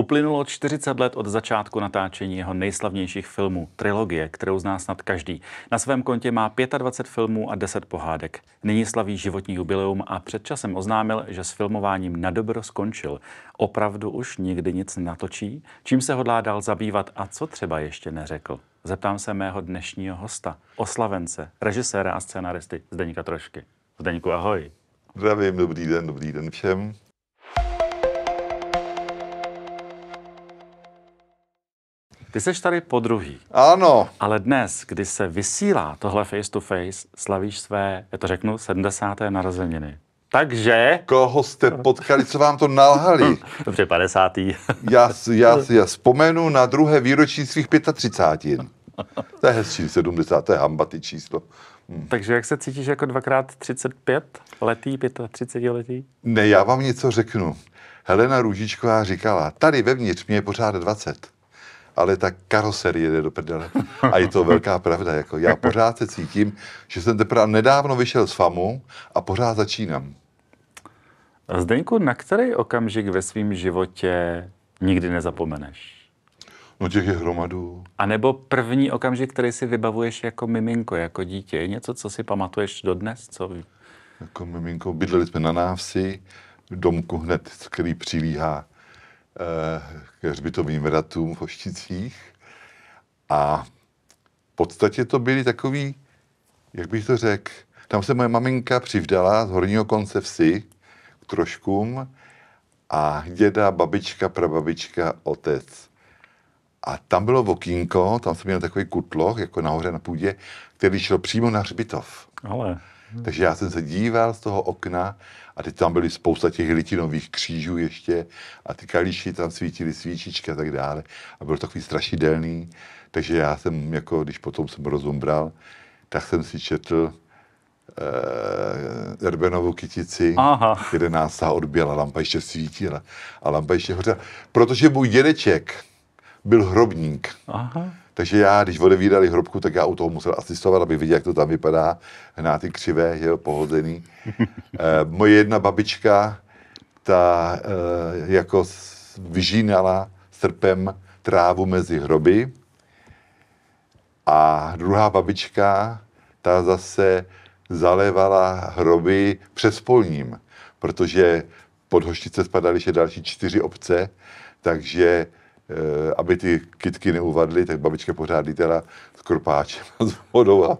Uplynulo 40 let od začátku natáčení jeho nejslavnějších filmů, trilogie, kterou zná snad každý. Na svém kontě má 25 filmů a 10 pohádek. Nyní slaví životní jubileum a před časem oznámil, že s filmováním na dobro skončil. Opravdu už nikdy nic natočí? Čím se hodlá dál zabývat a co třeba ještě neřekl? Zeptám se mého dnešního hosta, oslavence, režiséra a scénaristy Zdeníka Trošky. Zdeníku, ahoj. Zdravím, dobrý den, dobrý den všem. Ty seš tady po druhý. Ano. Ale dnes, kdy se vysílá tohle face to face, slavíš své, já to řeknu, 70. narozeniny. Takže... Koho jste potkali, co vám to nalhali? Dobře, 50. já, já, já vzpomenu na druhé výročí svých 35. To je hezčí, 70. To je hamba, ty číslo. Hmm. Takže jak se cítíš jako dvakrát 35 letý, 35 letý? Ne, já vám něco řeknu. Helena Růžičková říkala, tady vevnitř mě je pořád 20 ale ta karoserie jde do prdele. A je to velká pravda. Jako já pořád se cítím, že jsem teprve nedávno vyšel z FAMu a pořád začínám. Zdeňku, na který okamžik ve svém životě nikdy nezapomeneš? No těch je hromadu. A nebo první okamžik, který si vybavuješ jako miminko, jako dítě. Něco, co si pamatuješ dodnes? Co... Jako miminko, bydleli jsme na návsi, v domku hned, který přilíhá Eh, k hřbitovým vratům v Ošticích. A v podstatě to byly takový, jak bych to řekl, tam se moje maminka přivdala z horního konce vsi k troškům a děda, babička, prababička, otec. A tam bylo vokínko, tam se měl takový kutloch, jako nahoře na půdě, který šel přímo na hřbitov. Ale. Hmm. Takže já jsem se díval z toho okna a teď tam byly spousta těch litinových křížů ještě a ty kalíši tam svítily svíčičky a tak dále. A byl takový strašidelný. Takže já jsem, jako když potom jsem rozumbral, tak jsem si četl uh, eh, Erbenovu kytici, Aha. kde nás ta odběla, lampa ještě svítila a lampa ještě hořela. Protože můj dědeček byl hrobník. Aha. Takže já, když odevírali hrobku, tak já u toho musel asistovat, aby viděl, jak to tam vypadá, hná ty křivé, je pohozený. e, moje jedna babička, ta e, jako vyžínala srpem trávu mezi hroby a druhá babička, ta zase zalévala hroby přes polním, protože pod Hoštice spadaly ještě další čtyři obce, takže Eh, aby ty kitky neuvadly, tak babička pořád lítala s krpáčem a s vodou a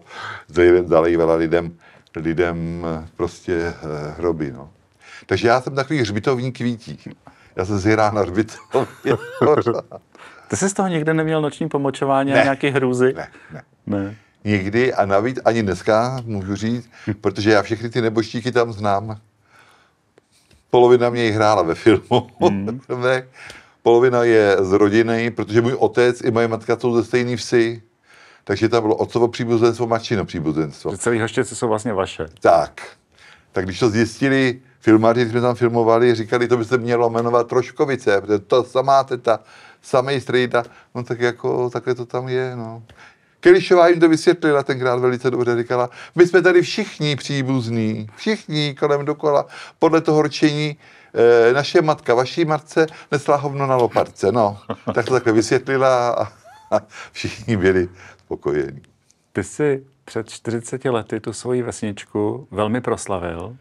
zalejvala lidem, lidem eh, prostě eh, hroby. No. Takže já jsem takový hřbitovní kvítí. Já jsem zhyrá na hřbitovní. Ty jsi z toho někde neměl noční pomočování ne, a nějaký hrůzy? Ne, ne. ne. Nikdy a navíc ani dneska, můžu říct, protože já všechny ty neboštíky tam znám. Polovina mě jich hrála ve filmu. Mm. Polovina je z rodiny, protože můj otec i moje matka jsou ze stejné vsi. Takže tam bylo otcovo příbuzenstvo, mačino příbuzenstvo. Že celý hoštěci jsou vlastně vaše. Tak. Tak když to zjistili filmaři, jsme tam filmovali, říkali, to by se mělo jmenovat Troškovice, protože to samá teta, samý strejda, no tak jako, takhle to tam je, no. Kelišová jim to vysvětlila tenkrát velice dobře, říkala, my jsme tady všichni příbuzní, všichni kolem dokola, podle toho horčení, Eh, naše matka, vaší matce, nesla hovno na loparce. No, tak to takhle vysvětlila a, a všichni byli spokojení. Ty jsi před 40 lety tu svoji vesničku velmi proslavil.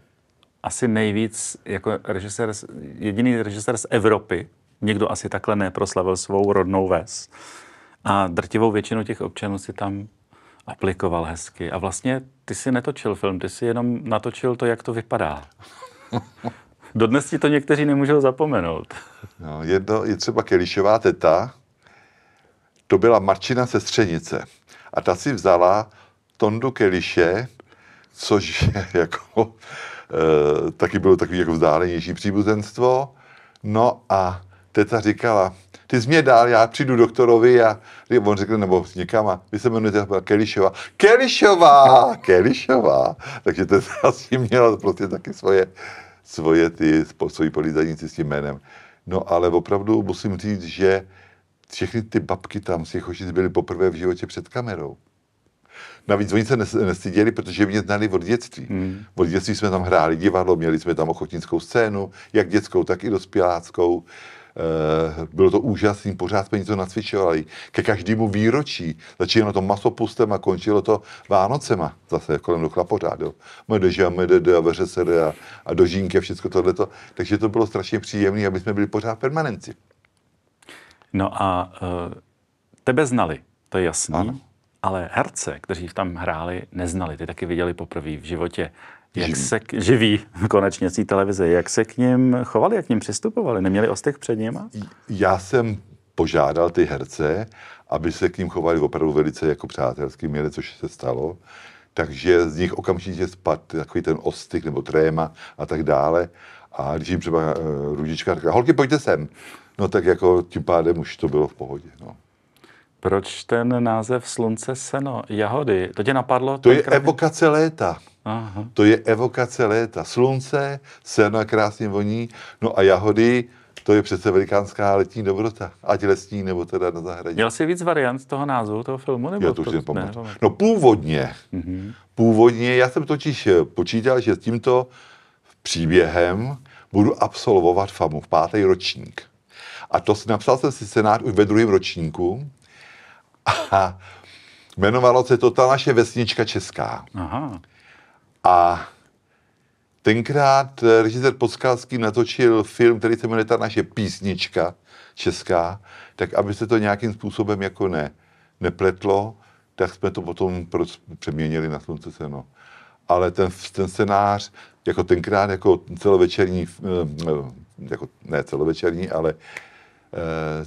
Asi nejvíc jako režisér, jediný režisér z Evropy. Někdo asi takhle neproslavil svou rodnou ves. A drtivou většinu těch občanů si tam aplikoval hezky. A vlastně ty si netočil film, ty si jenom natočil to, jak to vypadá. Dodnes ti to někteří nemůžou zapomenout. No, jedno, je třeba Kelišová teta, to byla Marčina Sestřenice. A ta si vzala Tondu Keliše, což je jako, e, taky bylo takový jako vzdálenější příbuzenstvo. No a teta říkala, ty jsi mě dál, já přijdu doktorovi a on řekl, nebo někam a vy se jmenujete jako Kelišová. Kelišová, Kelišová. Takže teta si měla prostě taky svoje svoje ty svoji policajníci s tím jménem. No ale opravdu musím říct, že všechny ty babky tam z těch ošic byly poprvé v životě před kamerou. Navíc oni se nestyděli, protože mě znali od dětství. Hmm. Od dětství jsme tam hráli divadlo, měli jsme tam ochotnickou scénu, jak dětskou, tak i dospěláckou. Eh, bylo to úžasný, pořád jsme něco nacvičovali. Ke každému výročí začínalo to masopustem a končilo to Vánocema. Zase kolem dokla pořád. Medeže a medede a veřesede a, a dožínky a všechno tohleto. Takže to bylo strašně příjemné, aby jsme byli pořád permanenci. No a uh, tebe znali, to je jasné, Ale herce, kteří tam hráli, neznali. Ty taky viděli poprvé v životě. Jak se k, živí konečně té televize, jak se k ním chovali, jak k ním přistupovali? Neměli ostech před ním? Já jsem požádal ty herce, aby se k ním chovali opravdu velice jako přátelský měli, což se stalo. Takže z nich okamžitě spad takový ten ostych nebo tréma a tak dále. A když jim třeba uh, Růžička říká, holky, pojďte sem. No tak jako tím pádem už to bylo v pohodě. No. Proč ten název Slunce, seno, jahody? To tě napadlo? To je krát... evokace léta. Aha. To je evokace léta. Slunce, seno a krásně voní, no a jahody, to je přece velikánská letní dobrota, ať lesní nebo teda na zahradě. Měl jsi víc variant toho názvu, toho filmu? Nebo já to už to, ne, No původně, mm-hmm. původně, já jsem totiž eh, počítal, že s tímto příběhem budu absolvovat FAMu v pátý ročník. A to napsal jsem si scénář už ve druhém ročníku, a jmenovalo se to ta naše vesnička česká. Aha. A tenkrát eh, režisér Podskalský natočil film, který se jmenuje ta naše písnička česká, tak aby se to nějakým způsobem jako ne, nepletlo, tak jsme to potom přeměnili na slunce seno. Ale ten, ten scénář, jako tenkrát, jako celovečerní, eh, jako ne celovečerní, ale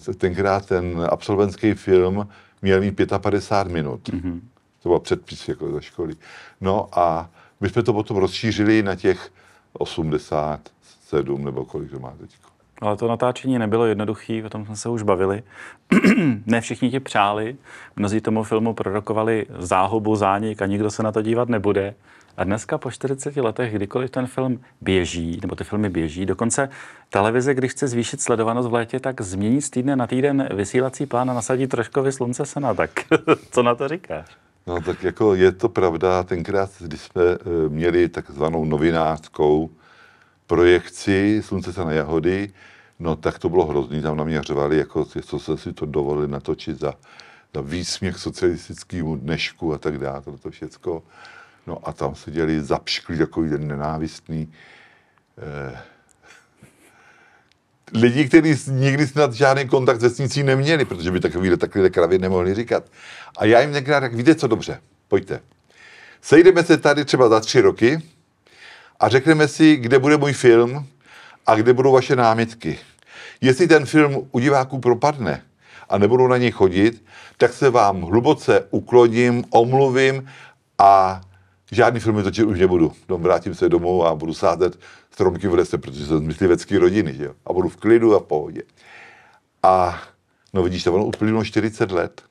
eh, tenkrát ten absolventský film měl mít 55 minut. Mm-hmm. To bylo předpis jako ze školy. No a my jsme to potom rozšířili na těch 87 nebo kolik to má teďko. Ale to natáčení nebylo jednoduché, o tom jsme se už bavili. ne všichni ti přáli, mnozí tomu filmu prorokovali záhubu, zánik a nikdo se na to dívat nebude. A dneska po 40 letech, kdykoliv ten film běží, nebo ty filmy běží, dokonce televize, když chce zvýšit sledovanost v létě, tak změní z týdne na týden vysílací plán a nasadí troškovi slunce sena. Tak co na to říkáš? No tak jako je to pravda, tenkrát, když jsme eh, měli takzvanou novinářskou projekci Slunce se na jahody, no tak to bylo hrozný, tam na mě řvali, jako co se si to dovolili natočit za, za výsměch socialistickému dnešku a tak dále, to, to všecko. No a tam se děli zapšklí takový ten nenávistný eh, lidi, kteří nikdy snad žádný kontakt s vesnicí neměli, protože by takovýhle takové kravě nemohli říkat. A já jim někdy tak víte co dobře, pojďte. Sejdeme se tady třeba za tři roky, a řekneme si, kde bude můj film a kde budou vaše námitky. Jestli ten film u diváků propadne a nebudou na něj chodit, tak se vám hluboce ukloním, omluvím a žádný film točit už nebudu. No, vrátím se domů a budu sázet stromky v lese, protože jsem z myslivecké rodiny. Že A budu v klidu a v pohodě. A no vidíš, to bylo uplynulo 40 let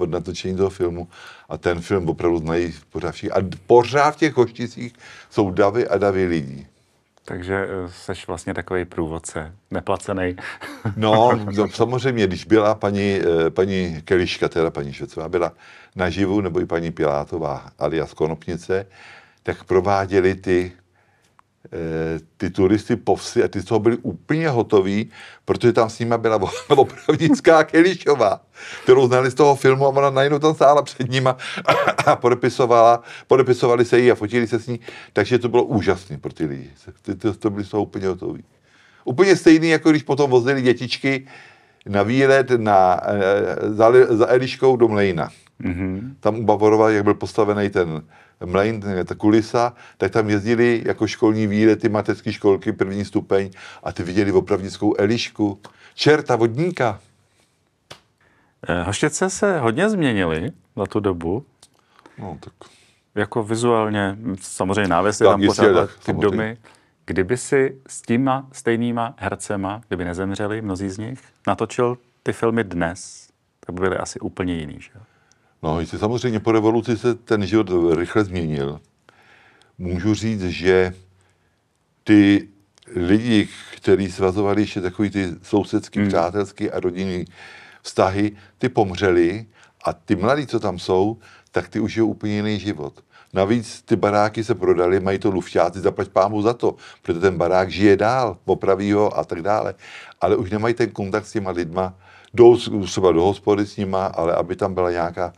od natočení toho filmu a ten film opravdu znají pořád všichni. A pořád v těch hošticích jsou davy a davy lidí. Takže jsi eh, vlastně takový průvodce, neplacený. No, no, samozřejmě, když byla paní, eh, paní Keliška, teda paní Švecová, byla naživu, nebo i paní Pilátová alias Konopnice, tak prováděli ty Eh, ty turisty povsi a ty z toho byli úplně hotoví, protože tam s nima byla opravdická Kelišová, kterou znali z toho filmu a ona najednou tam stála před nima a, a podepisovala, podepisovali se jí a fotili se s ní, takže to bylo úžasné pro ty lidi. Ty, to, to byli z toho úplně hotoví. Úplně stejný, jako když potom vozili dětičky na výlet na, eh, za, za Eliškou do Mlejna. Mm-hmm. Tam u Bavorova, jak byl postavený ten Mlejn, ta kulisa, tak tam jezdili jako školní výlety, mateřské školky, první stupeň a ty viděli opravdickou Elišku, čerta, vodníka. Eh, Hoštěce se hodně změnily na tu dobu. No, tak. Jako vizuálně, hm, samozřejmě návěsy, tam pořád, jistě, tak, ty domy. Kdyby si s těma stejnýma hercema, kdyby nezemřeli mnozí z nich, natočil ty filmy dnes, tak by byly asi úplně jiný, že? No, jestli samozřejmě po revoluci se ten život rychle změnil, můžu říct, že ty lidi, kteří svazovali ještě takový ty sousedský, hmm. přátelský a rodinný vztahy, ty pomřeli a ty mladí, co tam jsou, tak ty už je úplně jiný život. Navíc ty baráky se prodali, mají to lufťáci, zaplať pámu za to, protože ten barák žije dál, popraví ho a tak dále. Ale už nemají ten kontakt s těma lidma, jdou třeba do hospody s nima, ale aby tam byla nějaká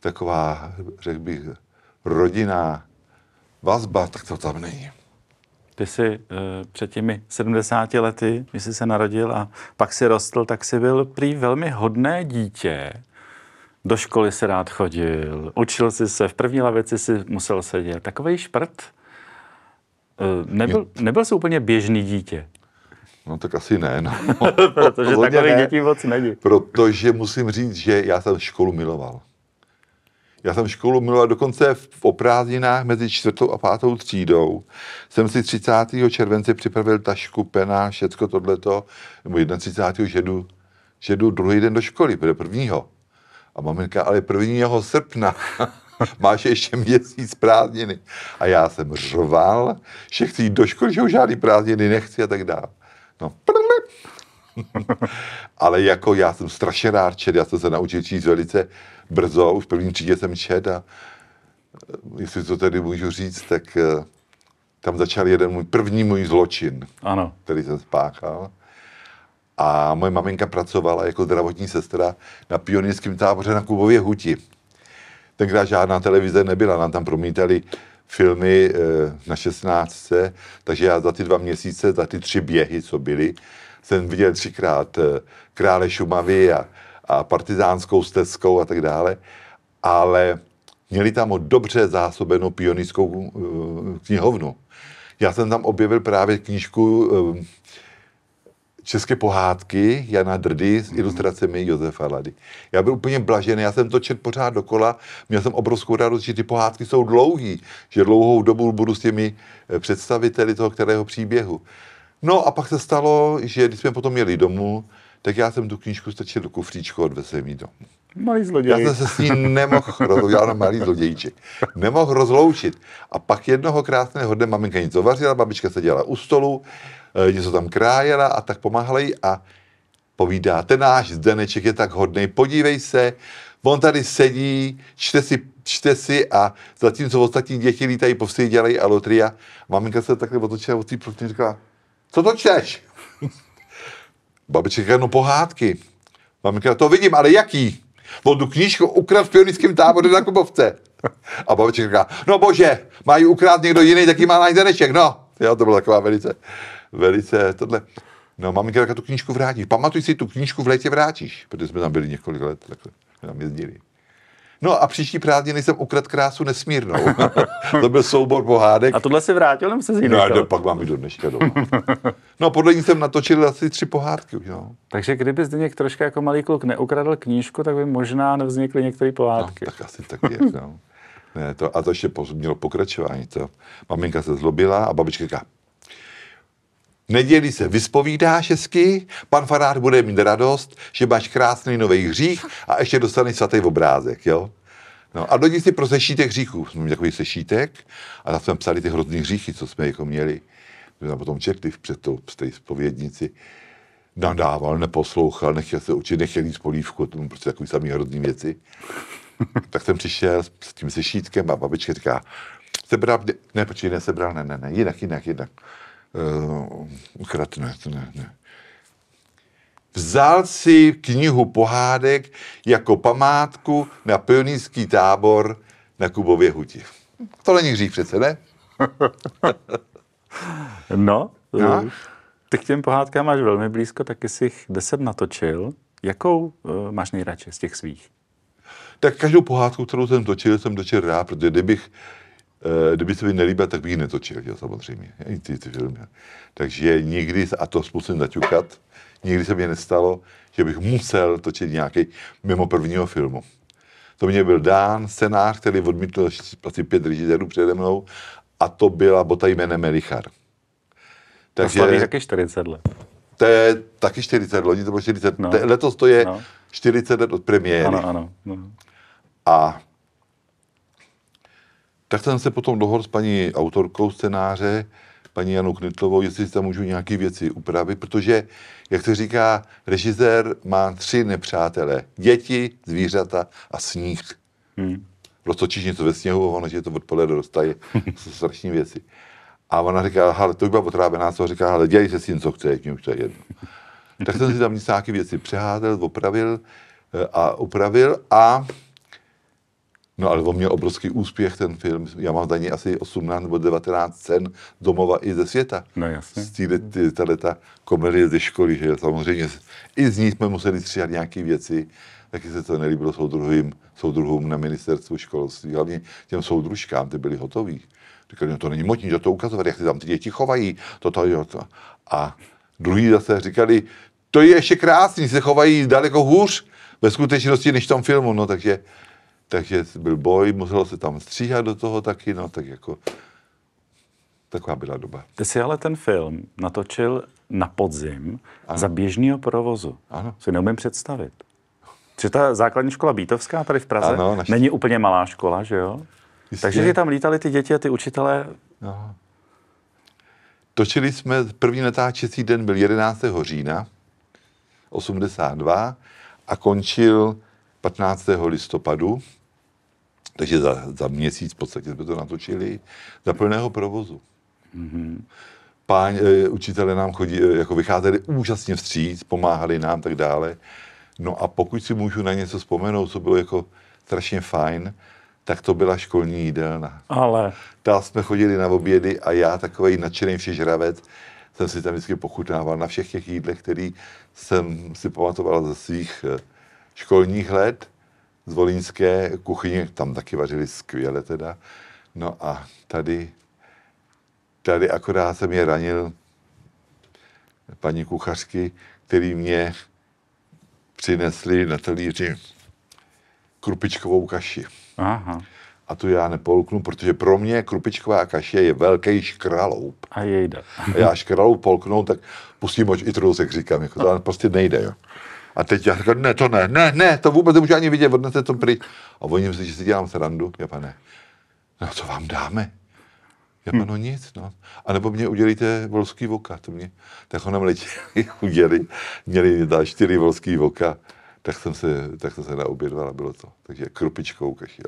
taková, řekl bych, rodinná vazba, tak to tam není. Ty jsi uh, před těmi 70 lety, když jsi se narodil a pak si rostl, tak jsi byl prý velmi hodné dítě. Do školy se rád chodil, učil jsi se, v první lavici si musel sedět. Takový šprt. Uh, nebyl, nebyl jsi úplně běžný dítě. No tak asi ne. No. protože takových dětí moc není. Protože musím říct, že já jsem školu miloval. Já jsem školu miloval dokonce v oprázdninách mezi čtvrtou a pátou třídou. Jsem si 30. července připravil tašku, pena, všecko tohleto, nebo 31. že jdu, že jdu druhý den do školy, bude prvního. A maminka, ale prvního srpna. máš ještě měsíc prázdniny. A já jsem řval, že chci jít do školy, že už žádný prázdniny nechci a tak dále. No, ale jako já jsem strašně rád čet, já jsem se naučil číst velice brzo, už v prvním třídě jsem čet a eh, jestli to tedy můžu říct, tak eh, tam začal jeden můj první můj zločin, ano. který jsem spáchal. A moje maminka pracovala jako zdravotní sestra na pionierském táboře na Kubově Huti. Tenkrát žádná televize nebyla, nám tam promítali filmy eh, na 16. Takže já za ty dva měsíce, za ty tři běhy, co byly, jsem viděl třikrát eh, Krále Šumavy a, a partizánskou stezkou a tak dále. Ale měli tam dobře zásobenou pionickou eh, knihovnu. Já jsem tam objevil právě knížku české pohádky Jana Drdy s mhm. ilustracemi Josefa Lady. Já byl úplně blažený, já jsem to čet pořád dokola, měl jsem obrovskou radost, že ty pohádky jsou dlouhý, že dlouhou dobu budu s těmi eh, představiteli toho kterého příběhu. No a pak se stalo, že když jsme potom jeli domů, tak já jsem tu knížku strčil do kufříčku a odvezl jsem domů. Malý zloděj. Já jsem se s ním nemohl rozloučit, ano, malý zlodějček. Nemohl rozloučit. A pak jednoho krásného dne maminka něco vařila, babička dělala u stolu, eh, něco tam krájela a tak pomáhala jí a povídá, ten náš Zdeneček je tak hodný, podívej se, on tady sedí, čte si, čte si a zatímco ostatní děti lítají po vsi, dělají lotria, Maminka se takhle otočila od té říkala, co to čteš? Babička no pohádky. Maminka, to vidím, ale jaký? On tu knížku ukradl v pionickém táboře na Kubovce. A babička říká, no bože, mají ukrát někdo jiný, taky má náš deneček, no. Jo, to byla taková velice, velice tohle. No, maminka taká tu knížku vrátí. Pamatuj si, tu knížku v létě vrátíš, protože jsme tam byli několik let, takhle jsme tam jezdili. No a příští prázdniny jsem ukrad krásu nesmírnou. to byl soubor pohádek. A tohle si vrátil, nebo se No, a pak mám i do dneška doma. No podle ní jsem natočil asi tři pohádky Jo. Takže kdyby někdo troška jako malý kluk neukradl knížku, tak by možná nevznikly některé pohádky. No, tak asi tak je, no. Ne, to, a to ještě mělo pokračování. To. Maminka se zlobila a babička říká, neděli se vyspovídáš hezky, pan farář bude mít radost, že máš krásný nový hřích a ještě dostaneš svatý obrázek, jo? No a do si pro sešítek hříchů. Jsme měli takový sešítek a tam jsme psali ty hrozný hříchy, co jsme jako měli. My jsme potom četli před tou, v té spovědnici. Nadával, neposlouchal, nechtěl se učit, nechtěl jít z polívku, to prostě takový samý hrozný věci. tak jsem přišel s tím sešítkem a babička říká, sebral, ne, počkej, ne, sebral, ne, ne, ne, jinak, jinak, jinak. Eh, ne, to ne, ne. Vzal si knihu pohádek jako památku na pionýrský tábor na Kubově Huti. To není hřích přece, ne? no, no, ty k těm pohádkám máš velmi blízko, taky jsi jich deset natočil. Jakou uh, máš nejradši z těch svých? Tak každou pohádku, kterou jsem točil, jsem točil rád, protože kdybych Eh, kdyby se mi nelíbil, tak bych ji netočil, jo, samozřejmě, ani ty, ty filmy. Takže nikdy, a to musím naťukat, nikdy se mi nestalo, že bych musel točit nějaký mimo prvního filmu. To mě byl dán scénář, který odmítl asi pět režisérů přede mnou, a to byla bota jménem Melichar. Takže, to taky 40 let. To je taky 40, let, to bylo 40. No. Te, letos to je no. 40 let od premiéry. Ano, ano. No. A tak jsem se potom dohodl s paní autorkou scénáře, paní Janou Knitlovou, jestli si tam můžu nějaké věci upravit, protože, jak se říká, režisér má tři nepřátele. Děti, zvířata a sníh. Hmm. Roztočíš něco ve sněhu ono ti to odpole dostaje. to jsou strašné věci. A ona říká, ale to už byla otrávená, co říká, ale dělej se s tím, co chce, mě už to je jedno. tak jsem si tam nějaké věci přeházel, opravil eh, a upravil a No ale on měl obrovský úspěch ten film. Já mám za něj asi 18 nebo 19 cen domova i ze světa. No jasně. Z týhle, tato ta komedie ze školy, že samozřejmě. I z ní jsme museli stříhat nějaké věci. Taky se to nelíbilo soudruhům, soudruhům na ministerstvu školství. Hlavně těm soudružkám, ty byli hotoví. Říkali, no to není možné, to, to ukazovat, jak se tam ty děti chovají, to, to, jo, to. A druhý zase říkali, to je ještě krásný, se chovají daleko hůř ve skutečnosti než v tom filmu, no takže takže byl boj, muselo se tam stříhat do toho taky, no tak jako taková byla doba. Ty jsi ale ten film natočil na podzim ano. za běžného provozu. Ano. Si neumím představit. Že ta základní škola Bítovská tady v Praze ano, naši... není úplně malá škola, že jo? Jistě. Takže ty tam lítali ty děti a ty učitelé. No. Točili jsme, první natáčecí den byl 11. října 82 a končil 15. listopadu takže za, za měsíc v podstatě jsme to natočili za plného provozu. Mm-hmm. Páň, e, učitele nám chodí, e, jako vycházeli úžasně vstříc, pomáhali nám tak dále. No a pokud si můžu na něco vzpomenout, co bylo jako strašně fajn, tak to byla školní jídelna. Ale. Tam jsme chodili na obědy a já, takový nadšený všežravec, jsem si tam vždycky pochutnával na všech těch jídlech, který jsem si pamatoval ze svých eh, školních let z volínské kuchyně, tam taky vařili skvěle teda. No a tady, tady akorát jsem je ranil paní kuchařky, který mě přinesli na talíři krupičkovou kaši. Aha. A tu já nepolknu, protože pro mě krupičková kaše je velký škraloup. A jejda. A já škraloup polknou, tak pustím oč i trousek, říkám. Jako to prostě nejde, jo. A teď já říkám, ne, to ne, ne, ne, to vůbec nemůžu ani vidět, odnete to pryč. A oni myslí, že si dělám srandu, pane, No co vám dáme? Já hmm. no nic, no. A nebo mě udělíte volský voka, to mě. Tak ho nám letěli, udělali, měli dá čtyři volský voka, tak jsem se, tak jsem se naobědval a bylo to. Takže krupičkou kaši.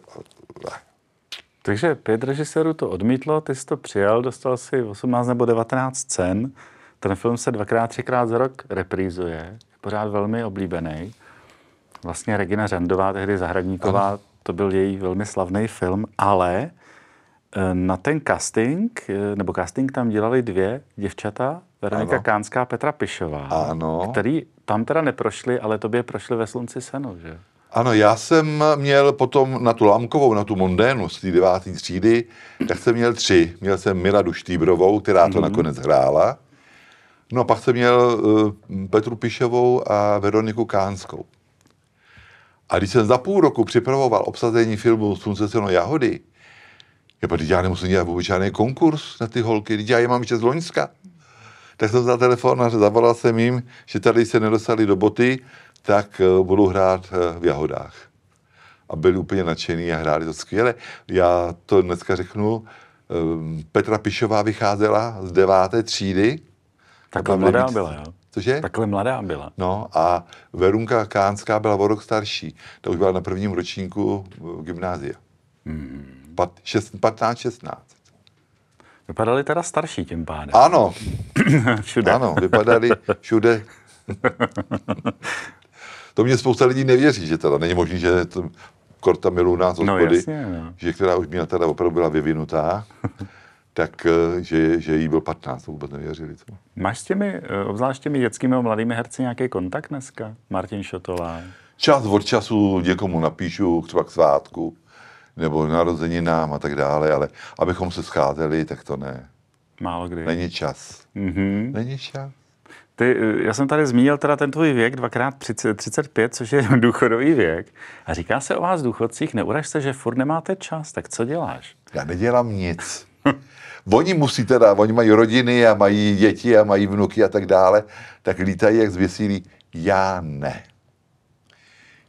Takže pět režisérů to odmítlo, ty jsi to přijal, dostal si 18 nebo 19 cen. Ten film se dvakrát, třikrát za rok reprízuje pořád velmi oblíbený. Vlastně Regina Řandová, tehdy Zahradníková, ano. to byl její velmi slavný film, ale eh, na ten casting, eh, nebo casting tam dělali dvě děvčata, Veronika ano. Kánská, Petra Pišová, ano. který tam teda neprošli, ale tobě prošli ve Slunci seno, že? Ano, já jsem měl potom na tu Lámkovou, na tu Mondénu z té deváté třídy, tak jsem měl tři. Měl jsem Miladu Štýbrovou, která to mm-hmm. nakonec hrála. No a pak jsem měl eh, Petru Pišovou a Veroniku Kánskou. A když jsem za půl roku připravoval obsazení filmu Slunce se jahody, je pak, já nemusím dělat vůbec žádný konkurs na ty holky, když já je mám ještě z Loňska. Tak jsem za telefon a zavolal jsem jim, že tady se nedostali do boty, tak eh, budu hrát eh, v Jahodách. A byli úplně nadšený a hráli to skvěle. Já to dneska řeknu, Petra Pišová vycházela z deváté třídy, Takhle mladá byla, jo? Cože? Takhle mladá byla. No a Verunka Kánská byla o rok starší. To už byla na prvním ročníku e, gymnázia. Hmm. Pat, šest, 15, 16. Vypadali teda starší tím pádem. Ano. všude. Ano, vypadali všude. to mě spousta lidí nevěří, že teda není možné, že to Korta Milu nás no, jasně, no. že která už měla teda opravdu byla vyvinutá, tak eh, že, že jí byl 15, to vůbec nevěřili. Co? Máš s těmi, eh, obzvlášť těmi dětskými a mladými herci nějaký kontakt dneska? Martin Šotola? Čas od času někomu napíšu, třeba k svátku, nebo narozeninám a tak dále, ale abychom se scházeli, tak to ne. Málo kdy. Není čas. Mm-hmm. Není čas. Ty, eh, já jsem tady zmínil teda ten tvůj věk, dvakrát 35, což je důchodový věk. A říká se o vás důchodcích, se, že furt nemáte čas, tak co děláš? Já nedělám nic. oni musí teda, oni mají rodiny a mají děti a mají vnuky a tak dále, tak lítají jak zvěsílí. Já ne.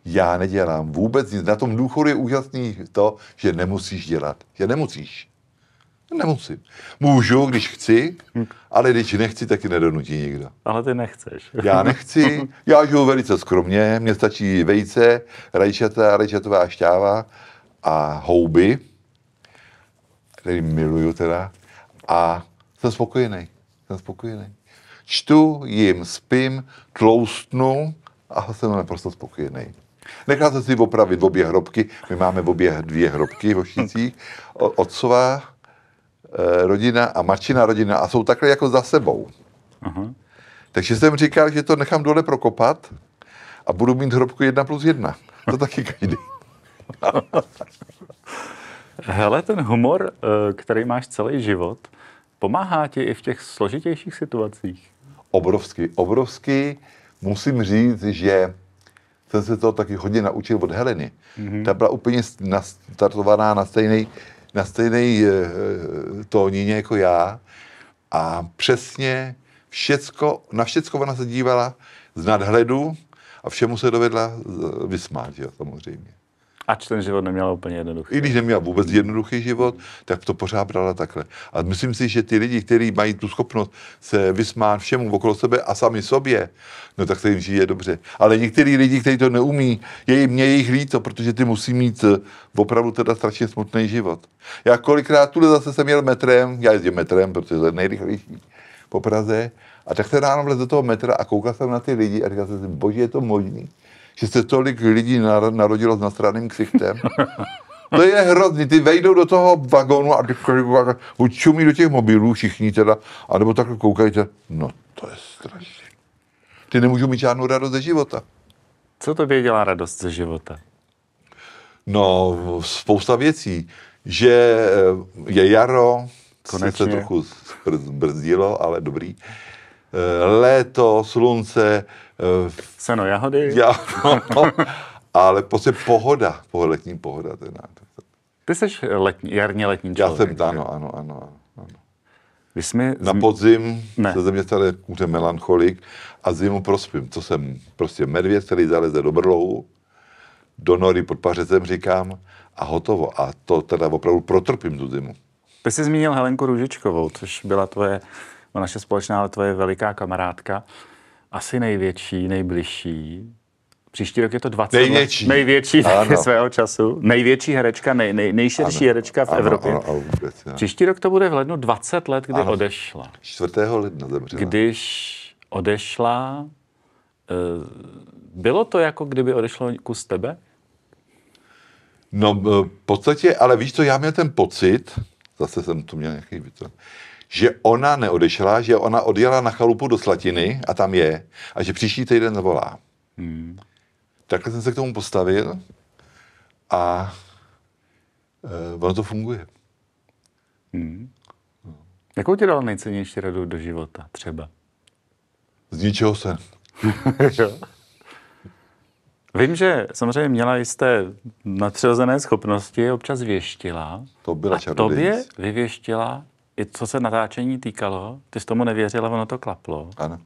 Já nedělám vůbec nic. Na tom důchodu je úžasný to, že nemusíš dělat. Že nemusíš. Nemusím. Můžu, když chci, ale když nechci, ji nedonutí nikdo. Ale ty nechceš. Já nechci, já žiju velice skromně, mně stačí vejce, rajčata, rajčatová šťáva a houby, který miluju teda, a jsem spokojený. Jsem spokojený. Čtu, jim, spím, tloustnu a jsem naprosto spokojený. Nechal jsem si opravit obě hrobky. My máme obě dvě hrobky v Hošicích. Otcová eh, rodina a mačina rodina a jsou takhle jako za sebou. Aha. Takže jsem říkal, že to nechám dole prokopat a budu mít hrobku jedna plus jedna. To taky každý. Hele, ten humor, eh, který máš celý život, pomáhá ti i v těch složitějších situacích? Obrovsky, obrovsky. Musím říct, že jsem se to taky hodně naučil od Heleny. Mm-hmm. Ta byla úplně nastartovaná na stejné, na stejný eh, tónině jako já a přesně všecko, na všecko ona se dívala z nadhledu a všemu se dovedla eh, vysmát, jo, samozřejmě. Ač ten život neměla úplně jednoduchý. I když neměla vůbec jednoduchý život, tak to pořád brala takhle. A myslím si, že ty lidi, kteří mají tu schopnost se vysmát všemu okolo sebe a sami sobě, no tak se jim žije dobře. Ale některý lidi, kteří to neumí, je jim, mě jejich líto, protože ty musí mít eh, opravdu teda strašně smutný život. Já kolikrát tuhle zase jsem jel metrem, já jezdím metrem, protože to je nejrychlejší po Praze, a tak se ráno vlez do toho metra a koukal jsem na ty lidi a říkal jsem si, bože, je to možný že se tolik lidí narodilo s nastraným ksichtem. To je hrozný, ty vejdou do toho vagónu a čumí do těch mobilů všichni teda, anebo takhle teda. no to je strašné. Ty nemůžu mít žádnou radost ze života. Co to dělá radost ze života? No, spousta věcí. Že eh, je jaro, Konečně. se trochu brzdilo, ale dobrý. Eh, léto, slunce, Seno jahody. Já, no, no, ale prostě pohoda, letní pohoda, Teda. Ty jsi letní, jarně letní člověk. Já jsem, ano, ano, ano. ano. Vy jsme Na podzim ne. se ze mě stane kůře melancholik a zimu prospím. Co jsem prostě medvěd, který zaleze do brlohu, do nory pod pařecem říkám a hotovo. A to teda opravdu protrpím tu zimu. Ty jsi zmínil Helenku Růžičkovou, což byla tvoje, naše společná, ale tvoje veliká kamarádka asi největší, nejbližší. Příští rok je to 20 Největší. Let, největší Největší svého času. Největší herečka, nej, nej, nejširší ano. herečka v ano, Evropě. Ano, ano, vůbec, ano. Příští rok to bude v lednu 20 let, kdy ano. odešla. 4. ledna zemřela. Když odešla, eh, bylo to jako kdyby odešlo kus tebe? No eh, v podstatě, ale víš co, já měl ten pocit, zase jsem tu měl nějaký vytvořený, že ona neodešla, že ona odjela na chalupu do Slatiny a tam je a že příští týden zavolá. Hmm. Takhle jsem se k tomu postavil a e, ono to funguje. Hmm. Jakou ti dal nejcennější radu do života třeba? Z ničeho se. Vím, že samozřejmě měla jisté nadřazené schopnosti, občas věštila. To byla A tobě vyvěštila i co se natáčení týkalo, ty jsi tomu nevěřila, ono to klaplo. Ano.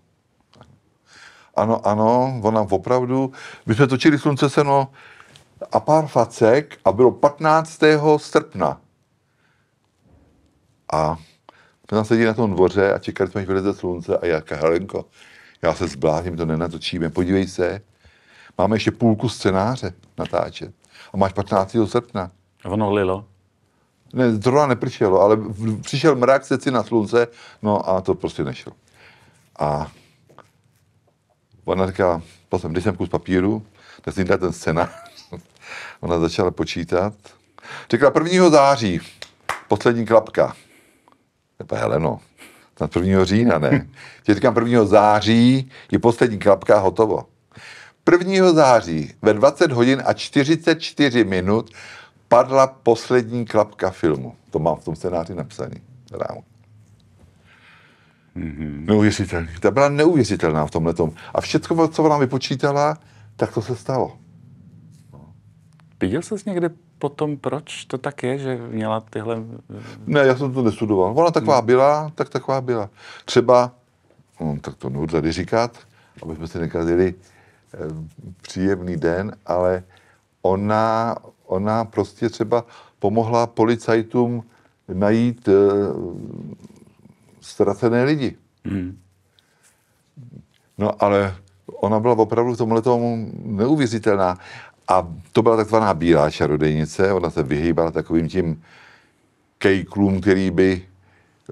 Ano, ano, ona opravdu, my jsme točili Slunce, seno a pár facek a bylo 15. srpna. A jsme tam seděli na tom dvoře a čekali jsme, až vyleze slunce a jaká Helenko, já se zblázním, to nenatočíme, podívej se, máme ještě půlku scénáře natáčet a máš 15. srpna. Ono lilo? Ne, zrovna nepršelo, ale přišel mrak, se na slunce, no a to prostě nešlo. A ona říká, potom, když jsem kus papíru, tak si ten scénář. ona začala počítat. Řekla 1. září, poslední klapka. Tepa Heleno, snad 1. října, ne? Tě říkám 1. září je poslední klapka hotovo. 1. září ve 20 hodin a 44 minut padla poslední klapka filmu. To mám v tom scénáři napsaný. Rámo. Mm-hmm. Neuvěřitelný. Ta byla neuvěřitelná v tomhle tom. A všechno, co ona vypočítala, tak to se stalo. Viděl jsi někdy potom, proč to tak je, že měla tyhle... Ne, já jsem to nestudoval. Ona taková no. byla, tak taková byla. Třeba, no, tak to nebudu tady říkat, aby jsme si nekazili eh, příjemný den, ale ona Ona prostě třeba pomohla policajtům najít e, ztracené lidi. Hmm. No ale ona byla opravdu v tomhle tomu neuvěřitelná. A to byla takzvaná bílá čarodejnice, ona se vyhýbala takovým tím kejklům, který by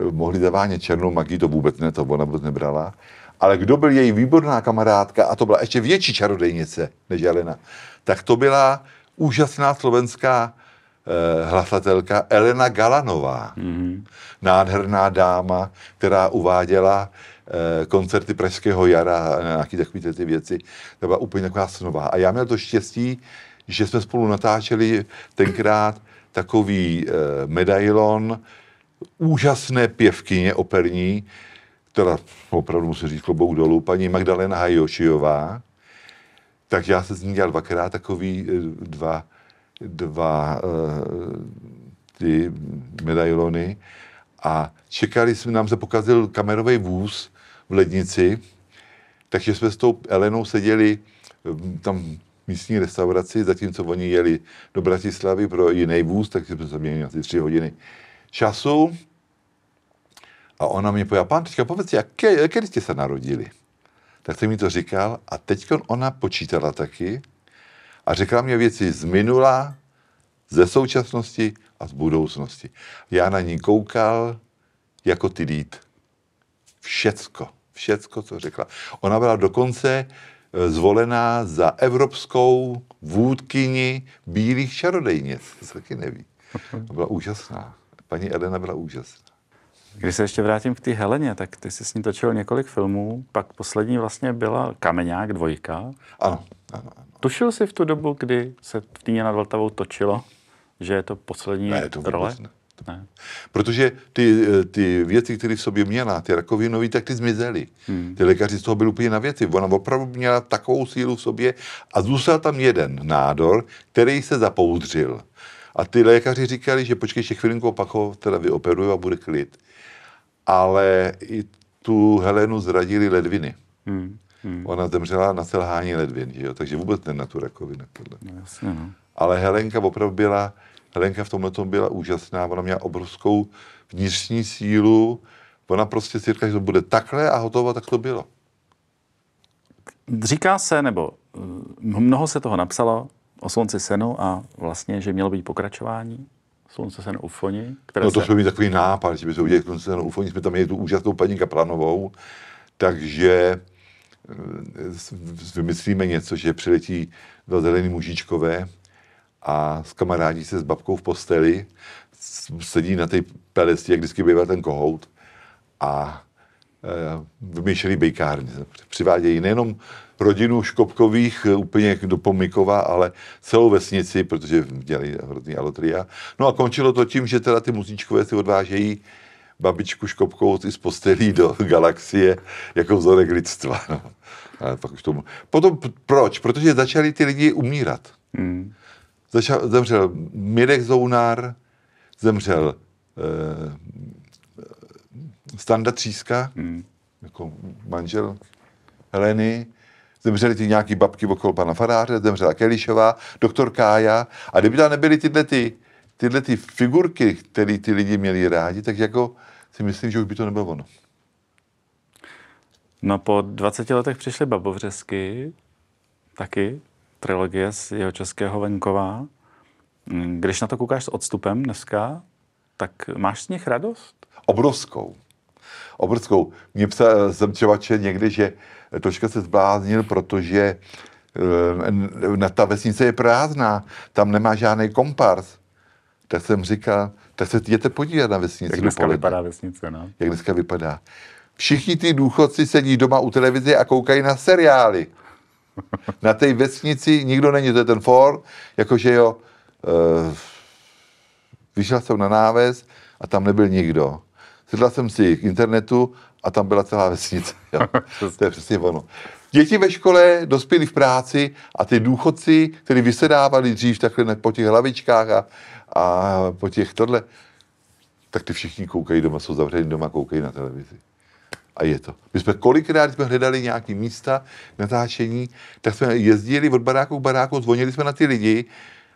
eh, mohli zavánět černou magii, to vůbec ne, to ona vůbec nebrala. Ale kdo byl její výborná kamarádka, a to byla ještě větší čarodejnice než Jelena, tak to byla úžasná slovenská eh, hlasatelka Elena Galanová. Mm-hmm. Nádherná dáma, která uváděla eh, koncerty Pražského jara a nějaké takové ty věci. To byla úplně taková snová. A já měl to štěstí, že jsme spolu natáčeli tenkrát takový eh, medailon úžasné pěvkyně operní, která opravdu musím říct klobouk dolů, paní Magdalena Hajošiová, tak já jsem z ní dělal dvakrát takový eh, dva, dva eh, ty medailony a čekali jsme, nám se pokazil kamerový vůz v lednici, takže jsme s tou Elenou seděli ehm, tam místní restauraci, zatímco oni jeli do Bratislavy pro jiný vůz, tak jsme se měli asi tři hodiny času. A ona mě pojala, pán, teďka povedz, jak, kdy jste se narodili? tak jsem mi to říkal a teď ona počítala taky a řekla mě věci z minula, ze současnosti a z budoucnosti. Já na ní koukal jako ty dít. Všecko, všecko, co řekla. Ona byla dokonce e, zvolená za evropskou vůdkyni bílých čarodejnic. To se taky neví. Byla úžasná. Paní Elena byla úžasná. Když se ještě vrátím k té Heleně, tak ty jsi s ní točil několik filmů, pak poslední vlastně byla Kameňák dvojka. Ano, ano, ano. Tušil jsi v tu dobu, kdy se v Týně nad Vltavou točilo, že je to poslední ne, to role? Ne. Ne. Protože ty, ty věci, které v sobě měla, ty rakovinové, tak ty zmizely. Hmm. Ty lékaři z toho byli úplně na věci. Ona opravdu měla takovou sílu v sobě a zůstal tam jeden nádor, který se zapouzdřil. A ty lékaři říkali, že počkej ještě chvilinku, pak ho teda vyoperuju a bude klid. Ale i tu Helenu zradili ledviny. Hmm. Hmm. Ona zemřela na selhání ledvin, že jo? takže vůbec ne na tu rakovinu. No, no. Ale Helenka opravdu byla, Helenka v tomhle tom byla úžasná, ona měla obrovskou vnitřní sílu, ona prostě si říkala, že to bude takhle a hotovo, tak to bylo. Říká se, nebo eh, mnoho se toho napsalo, o slunci seno a vlastně, že mělo být pokračování slunce seno ufoni. Které no to se... měli takový nápad, že by se udělali slunce seno ufoni, jsme tam měli tu úžasnou paní Kaplanovou, takže eh, vymyslíme něco, že přiletí dva zelený mužičkové a s kamarádí se s babkou v posteli, sedí na té pelesti, jak vždycky byl ten kohout a vymýšlejí eh, vymýšleli bejkárny. Přivádějí nejenom rodinu Škopkových eh, úplně do Pomikova, ale celou vesnici, protože měli hrozný alotria. No a končilo to tím, že teda ty muzíčkové si odvážejí babičku Škopkovou i z postelí do galaxie jako vzorek lidstva. No. Ale pak už tomu. Potom proč? Protože začali ty lidi umírat. Hmm. Začal, zemřel Mirek Zounár, zemřel eh, Standa Tříska, hmm. jako manžel Heleny, zemřeli ty nějaký babky okolo pana Faráře, zemřela Kelišová, doktor Kája. A kdyby tam nebyly tyhle, ty, tyhle ty figurky, které ty lidi měli rádi, tak jako si myslím, že už by to nebylo ono. No po 20 letech přišly Babovřesky, taky, trilogie z jeho českého venkova. Když na to koukáš s odstupem dneska, tak máš z nich radost? Obrovskou obrovskou. Mně psal jsem třeba někdy, že troška se zbláznil, protože eh, na ta vesnice je prázdná, tam nemá žádný kompars. Tak jsem říkal, tak se jděte podívat na vesnici. Jak dneska dopoledne. vypadá vesnice, no? Jak dneska vypadá. Všichni ty důchodci sedí doma u televize a koukají na seriály. Na té vesnici nikdo není, to je ten for, jakože jo, eh, vyšel jsem na náves a tam nebyl nikdo sedla jsem si k internetu a tam byla celá vesnice. Jo. to je přesně ono. Děti ve škole, dospělí v práci a ty důchodci, kteří vysedávali dřív takhle po těch hlavičkách a, a po těch tohle, tak ty všichni koukají doma, jsou zavřeni doma, koukají na televizi. A je to. My jsme kolikrát jsme hledali nějaké místa, natáčení, tak jsme jezdili od baráku k baráku, zvonili jsme na ty lidi,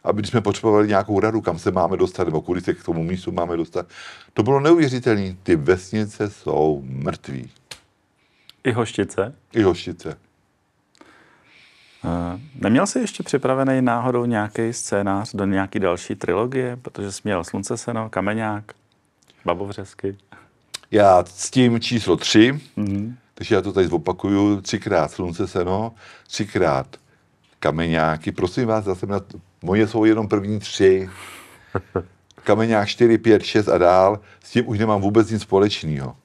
aby jsme potřebovali nějakou radu, kam se máme dostat, nebo kudy se k tomu místu máme dostat. To bylo neuvěřitelné. Ty vesnice jsou mrtví. I hoštice? I hoštice. Eh, neměl jsi ještě připravený náhodou nějaký scénář do nějaký další trilogie, protože jsi měl Slunce seno, Kameňák, Babovřesky? Já s tím číslo tři, mm-hmm. takže já to tady zopakuju, třikrát Slunce seno, třikrát kameňáky. Prosím vás, zase na, moje jsou jenom první tři. Kameňák 4, 5, 6 a dál, s tím už nemám vůbec nic společného.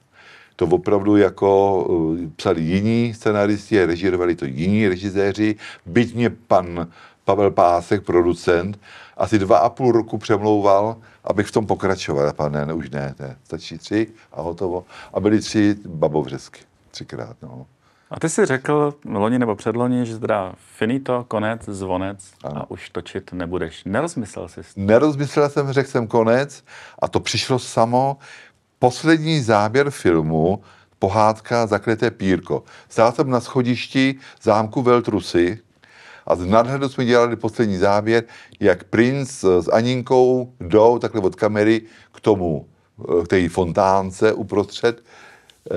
To opravdu jako uh, psali jiní scenaristi, režírovali to jiní režiséři, byť mě pan Pavel Pásek, producent, asi dva a půl roku přemlouval, abych v tom pokračoval. A ne, ne, už ne, ne, stačí tři a hotovo. A byly tři babovřesky, třikrát. No. A ty jsi řekl loni nebo předloni, že teda finito, konec, zvonec ano. a už točit nebudeš. Nerozmyslel jsi Nerozmyslel jsem, řekl jsem konec a to přišlo samo. Poslední záběr filmu, pohádka zakryté pírko. Stál jsem na schodišti zámku Veltrusy a z nadhledu jsme dělali poslední záběr, jak princ s Aninkou jdou takhle od kamery k tomu, eh, k té fontánce uprostřed eh,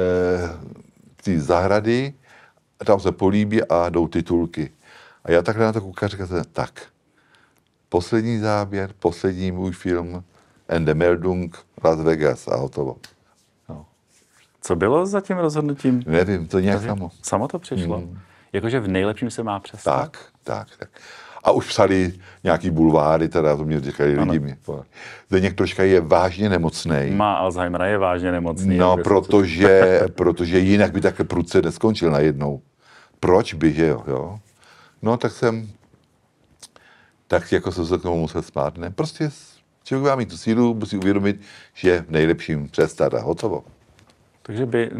té zahrady tam se políbí a jdou titulky. A já takhle na to koukám říkám, tak, poslední záběr, poslední můj film, Ende Meldung, Las Vegas a hotovo. No. Co bylo za tím rozhodnutím? Nevím, to nějak samo. Samo to přišlo? Mm. Jakože v nejlepším se má přestat? Tak, tak, tak. A už psali nějaký bulváry, teda to mě říkali ano. lidi. Mě. Zdeněk Troška je vážně nemocný. Má Alzheimera, je vážně nemocný. No, protože, protože jinak by tak prudce neskončil najednou proč že jo, jo. No tak jsem, tak jako jsem se k tomu musel smát, ne? Prostě člověk má mít tu sílu, musí uvědomit, že je v nejlepším přestat a hotovo. Takže by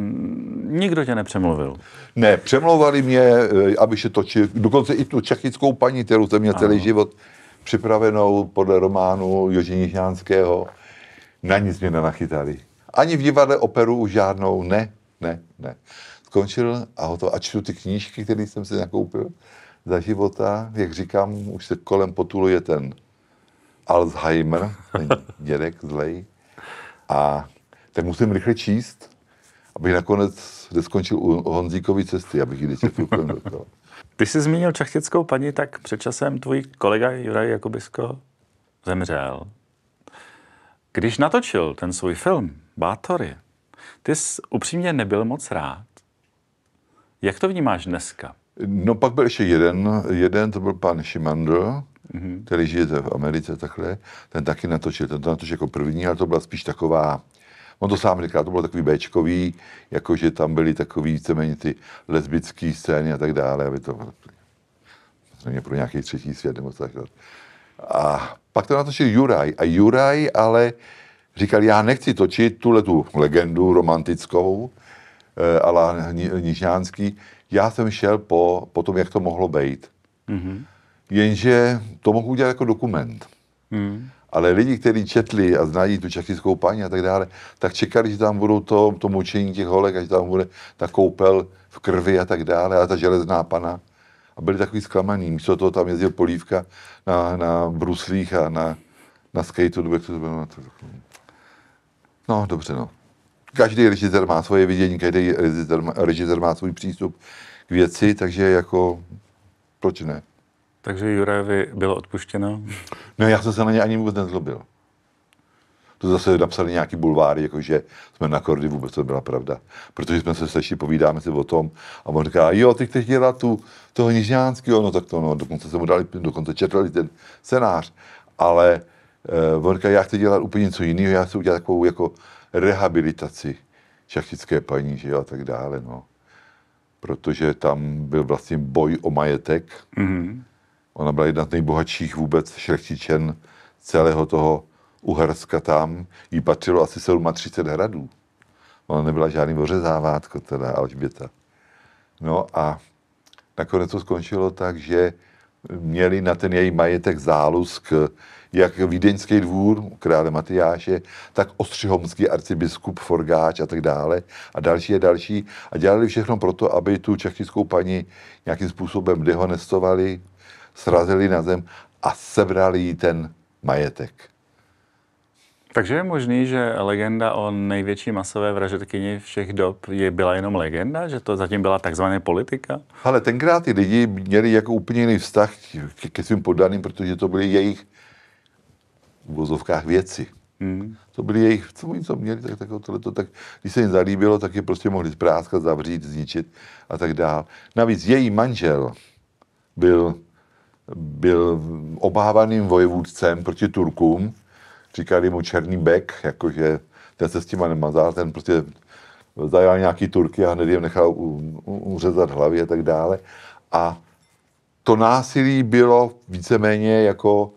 nikdo tě nepřemluvil. Ne, přemlouvali mě, eh, aby se točil, dokonce i tu čachickou paní, kterou jsem měl ano. celý život připravenou podle románu Jožení Žánského, na nic mě nenachytali. Ani v divadle operu žádnou, ne, ne, ne skončil a to. A čtu ty knížky, které jsem si nakoupil za života. Jak říkám, už se kolem potuluje ten Alzheimer, ten dědek zlej. A tak musím rychle číst, abych nakonec neskončil u Honzíkovy cesty, abych ji nečetl úplně do toho. Ty jsi zmínil čachtickou paní, tak před časem tvůj kolega Juraj Jakubisko zemřel. Když natočil ten svůj film Bátory, ty jsi upřímně nebyl moc rád. Jak to vnímáš dneska? No pak byl ještě jeden, jeden to byl pan Šimandl, mm-hmm. který žije v Americe takhle, ten taky natočil, ten to natočil jako první, ale to byla spíš taková, on to sám říká, to bylo takový Bčkový, jakože tam byly takový víceméně ty lesbické scény a tak dále, aby to samozřejmě pro nějaký třetí svět nebo tak. A pak to natočil Juraj a Juraj ale říkal, já nechci točit tuhle tu legendu romantickou, Eh, ala Nižňánský. Já jsem šel po, po tom, jak to mohlo být. Mm-hmm. Jenže to mohu udělat jako dokument. Mm-hmm. Ale lidi, kteří četli a znají tu čechiskou paní a tak dále, tak čekali, že tam budou to, to mučení těch holek a že tam bude ta koupel v krvi a tak dále a ta železná pana. A byli takový zklamaný. Místo toho tam jezdil polívka na, na bruslích a na, na skateu, no, no, dobře, no každý režisér má svoje vidění, každý režisér, režisér má svůj přístup k věci, takže jako proč ne? Takže Jurajovi bylo odpuštěno? No já jsem se na ně ani vůbec nezlobil. To zase napsali nějaký bulváry, jakože jsme na kordy, vůbec to byla pravda. Protože jsme se sešli, povídáme si o tom a on říká, jo, ty chceš dělat tu, toho Nižňánského, no tak to no, dokonce se mu dali, dokonce četli ten scénář, ale eh, on říká, já chci dělat úplně něco jiného, já chci udělat takovou jako rehabilitaci šachtické paníže a tak dále. No. Protože tam byl vlastně boj o majetek. Mm-hmm. Ona byla jedna z nejbohatších vůbec šlechtičen celého toho Uherska tam. Jí patřilo asi 37 hradů. Ona nebyla žádný ořezávátko, teda Alžběta. No a nakonec to skončilo tak, že měli na ten její majetek zálusk jak Vídeňský dvůr krále Matyáše, tak ostřihomský arcibiskup Forgáč a tak dále a další a další a dělali všechno proto, aby tu čechickou paní nějakým způsobem dehonestovali, srazili na zem a sebrali jí ten majetek. Takže je možný, že legenda o největší masové vražetkyni všech dob je byla jenom legenda, že to zatím byla takzvaná politika? Ale tenkrát ty lidi měli jako úplně jiný vztah ke, svým poddaným, protože to byli jejich uvozovkách věci. Hmm. To byly jejich, co oni co měli, tak, tak, tohleto, tak když se jim zalíbilo, tak je prostě mohli zpráskat, zavřít, zničit a tak dál. Navíc její manžel byl, byl obávaným vojevůdcem proti Turkům, říkali mu Černý bek, jakože ten se s tím nemazal, ten prostě zajal nějaký Turky a hned jim nechal uřezat hlavy a tak dále. A to násilí bylo víceméně jako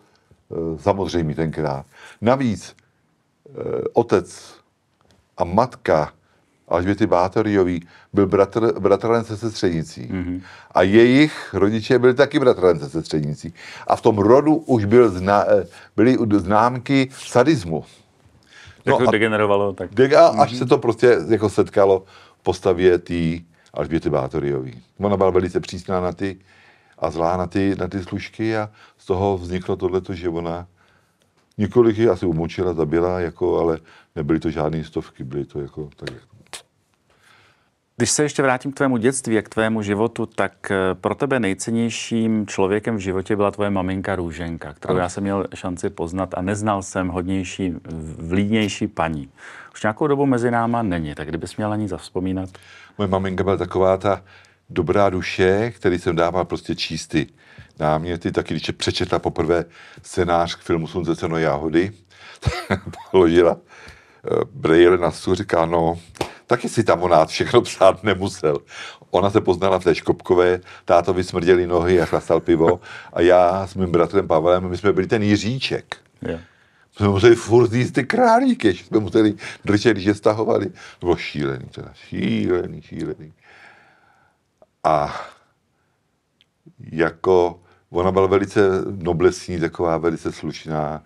Eh, samozřejmě tenkrát. Navíc eh, otec a matka Alžběty Bátoriový byl bratr, bratranec se sestřenicí. Mm-hmm. A jejich rodiče byli taky bratranec se sestřenicí. A v tom rodu už byl zna, eh, byly známky sadismu. No, tak to degenerovalo. Tak... Dega, mm-hmm. až mhm. se to prostě jako setkalo v postavě té Alžběty Bátoriový. Ona byla velice přísná na ty, a zlá na ty, na ty služky a z toho vzniklo tohleto, že ona několik je asi umočila, zabila, jako, ale nebyly to žádné stovky, byly to jako tak. Když se ještě vrátím k tvému dětství a k tvému životu, tak eh, pro tebe nejcennějším člověkem v životě byla tvoje maminka Růženka, kterou ano. já jsem měl šanci poznat a neznal jsem hodnější, vlídnější paní. Už nějakou dobu mezi náma není, tak kdybys měla ní zavzpomínat? Moje maminka byla taková ta, dobrá duše, který jsem dával prostě čísty ty náměty, taky když přečetla poprvé scénář k filmu Slunce ceno jahody, položila eh, Braille na stůl, říká, no, taky si tam ona všechno psát nemusel. Ona se poznala v té Škopkové, táto vysmrděli nohy a chlastal pivo a já s mým bratrem Pavelem, my jsme byli ten Jiříček. Yeah. Jsme museli furt jíst ty králíky, že jsme museli držet, je stahovali. To bylo šílený, teda šílený, šílený. A jako ona byla velice noblesní, taková velice slušná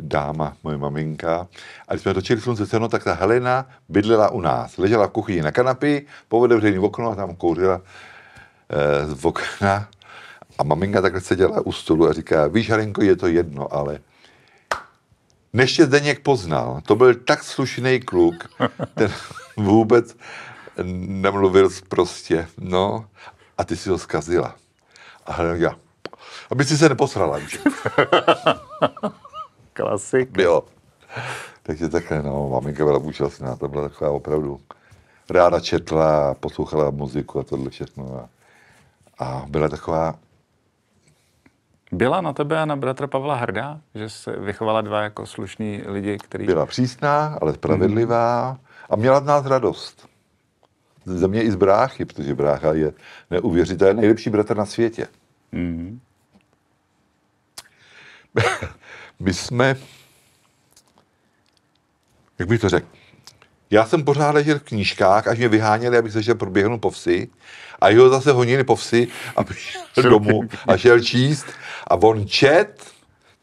dáma, moje maminka. A když jsme točili slunce seno, tak ta Helena bydlela u nás. Ležela v kuchyni na kanapě, povedevřený okno a tam kouřila e, z okna. A maminka takhle seděla u stolu a říká, víš, Helenko, je to jedno, ale než tě Zdeněk poznal, to byl tak slušný kluk, ten vůbec nemluvil prostě, no, a ty si ho zkazila. A hledám já, aby si se neposrala Klasik. Jo. Takže takhle, no, maminka byla účastná, to byla taková opravdu ráda četla, poslouchala muziku a tohle všechno. A, a byla taková... Byla na tebe a na bratra Pavla hrdá, že se vychovala dva jako slušní lidi, který... Byla přísná, ale spravedlivá mm. a měla z nás radost ze mě i z bráchy, protože brácha je neuvěřitelný, nejlepší bratr na světě. Mm-hmm. My jsme, jak bych to řekl, já jsem pořád ležel v knížkách, až mě vyháněli, abych se šel proběhnout po vsi. A jeho zase honili po vsi a šel domů a šel číst. A on čet,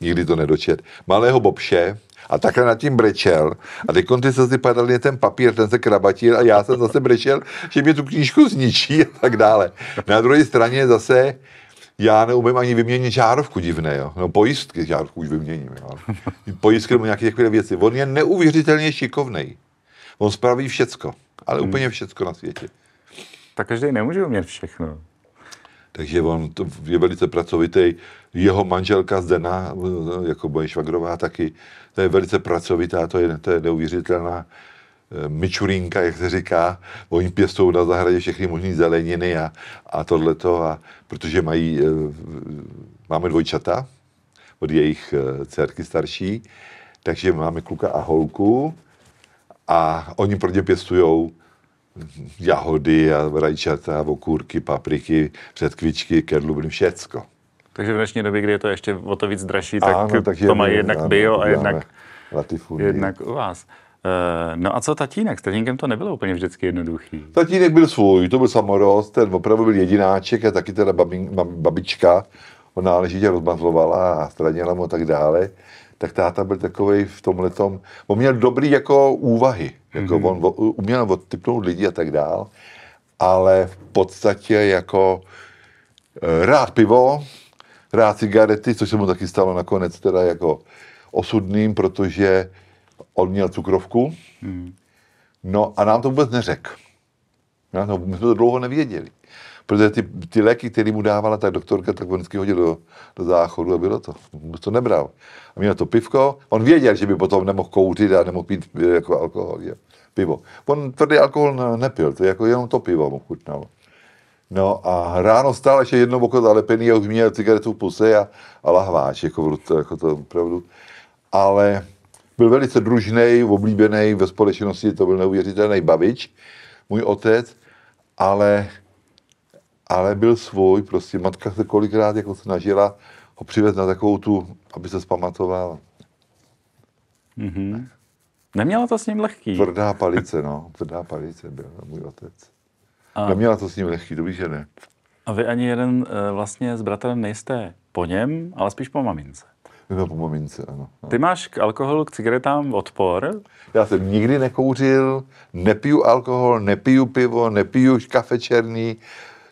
nikdy to nedočet, malého Bobše, a takhle nad tím brečel. A teď ty se padaly ten papír, ten se krabatil a já jsem zase brečel, že mě tu knížku zničí a tak dále. Na druhé straně zase já neumím ani vyměnit žárovku divné, jo. No pojistky žárovku už vyměním, jo. Pojistky nebo nějaké takové věci. On je neuvěřitelně šikovný. On spraví všecko, ale hmm. úplně všecko na světě. Tak každý nemůže umět všechno takže on je velice pracovitý. Jeho manželka Zdena, jako moje švagrová taky, to je velice pracovitá, to je, to je neuvěřitelná eh, mičurínka, jak se říká. Oni pěstují na zahradě všechny možné zeleniny a, a tohleto, a, protože mají, eh, máme dvojčata od jejich eh, dcerky starší, takže máme kluka a holku a oni pro ně pěstujou jahody a rajčata, okurky, papriky, předkvičky, kedlubny, všecko. Takže v dnešní době, kdy je to ještě o to víc dražší, tak, ano, tak to mají jednak ano, bio a jednak, jednak u vás. Eh, no a co tatínek? S tatínkem to nebylo úplně vždycky jednoduchý. Tatínek byl svůj, to byl samorost, ten opravdu byl jedináček a taky teda babička, ona náležitě rozmazlovala a stranila mu a tak dále tak táta byl takový v tom letom, on měl dobrý jako úvahy, jako mm-hmm. on uměl odtypnout lidi a tak dál, ale v podstatě jako eh, rád pivo, rád cigarety, což se mu taky stalo nakonec teda jako osudným, protože on měl cukrovku, mm-hmm. no a nám to vůbec neřekl. No, my jsme to dlouho nevěděli protože ty, ty léky, které mu dávala ta doktorka, tak on vždycky hodil do, do záchodu a bylo to. On to nebral. A měl to pivko. On věděl, že by potom nemohl kouřit a nemohl pít eh, jako alkohol. Je. Pivo. On tvrdý alkohol nepil, to je jako jenom to pivo mu chutnalo. No a ráno stále ještě jedno oko zalepený a už měl cigaretu v puse a, a lahváč, jako, jako to opravdu. Ale byl velice družný, oblíbený ve společnosti, to byl neuvěřitelný bavič, můj otec, ale ale byl svůj, prostě matka se kolikrát jako snažila ho přivez na takovou tu, aby se zpamatoval. Mm-hmm. Neměla to s ním lehký. Tvrdá palice, no. Tvrdá palice byl můj otec. A... Neměla to s ním lehký, to víš, že ne. A vy ani jeden eh, vlastně s bratrem nejste po něm, ale spíš po mamince. No, po mamince, ano. ano. Ty máš k alkoholu, k cigaretám odpor? Já jsem nikdy nekouřil, nepiju alkohol, nepiju pivo, nepiju kafe černý.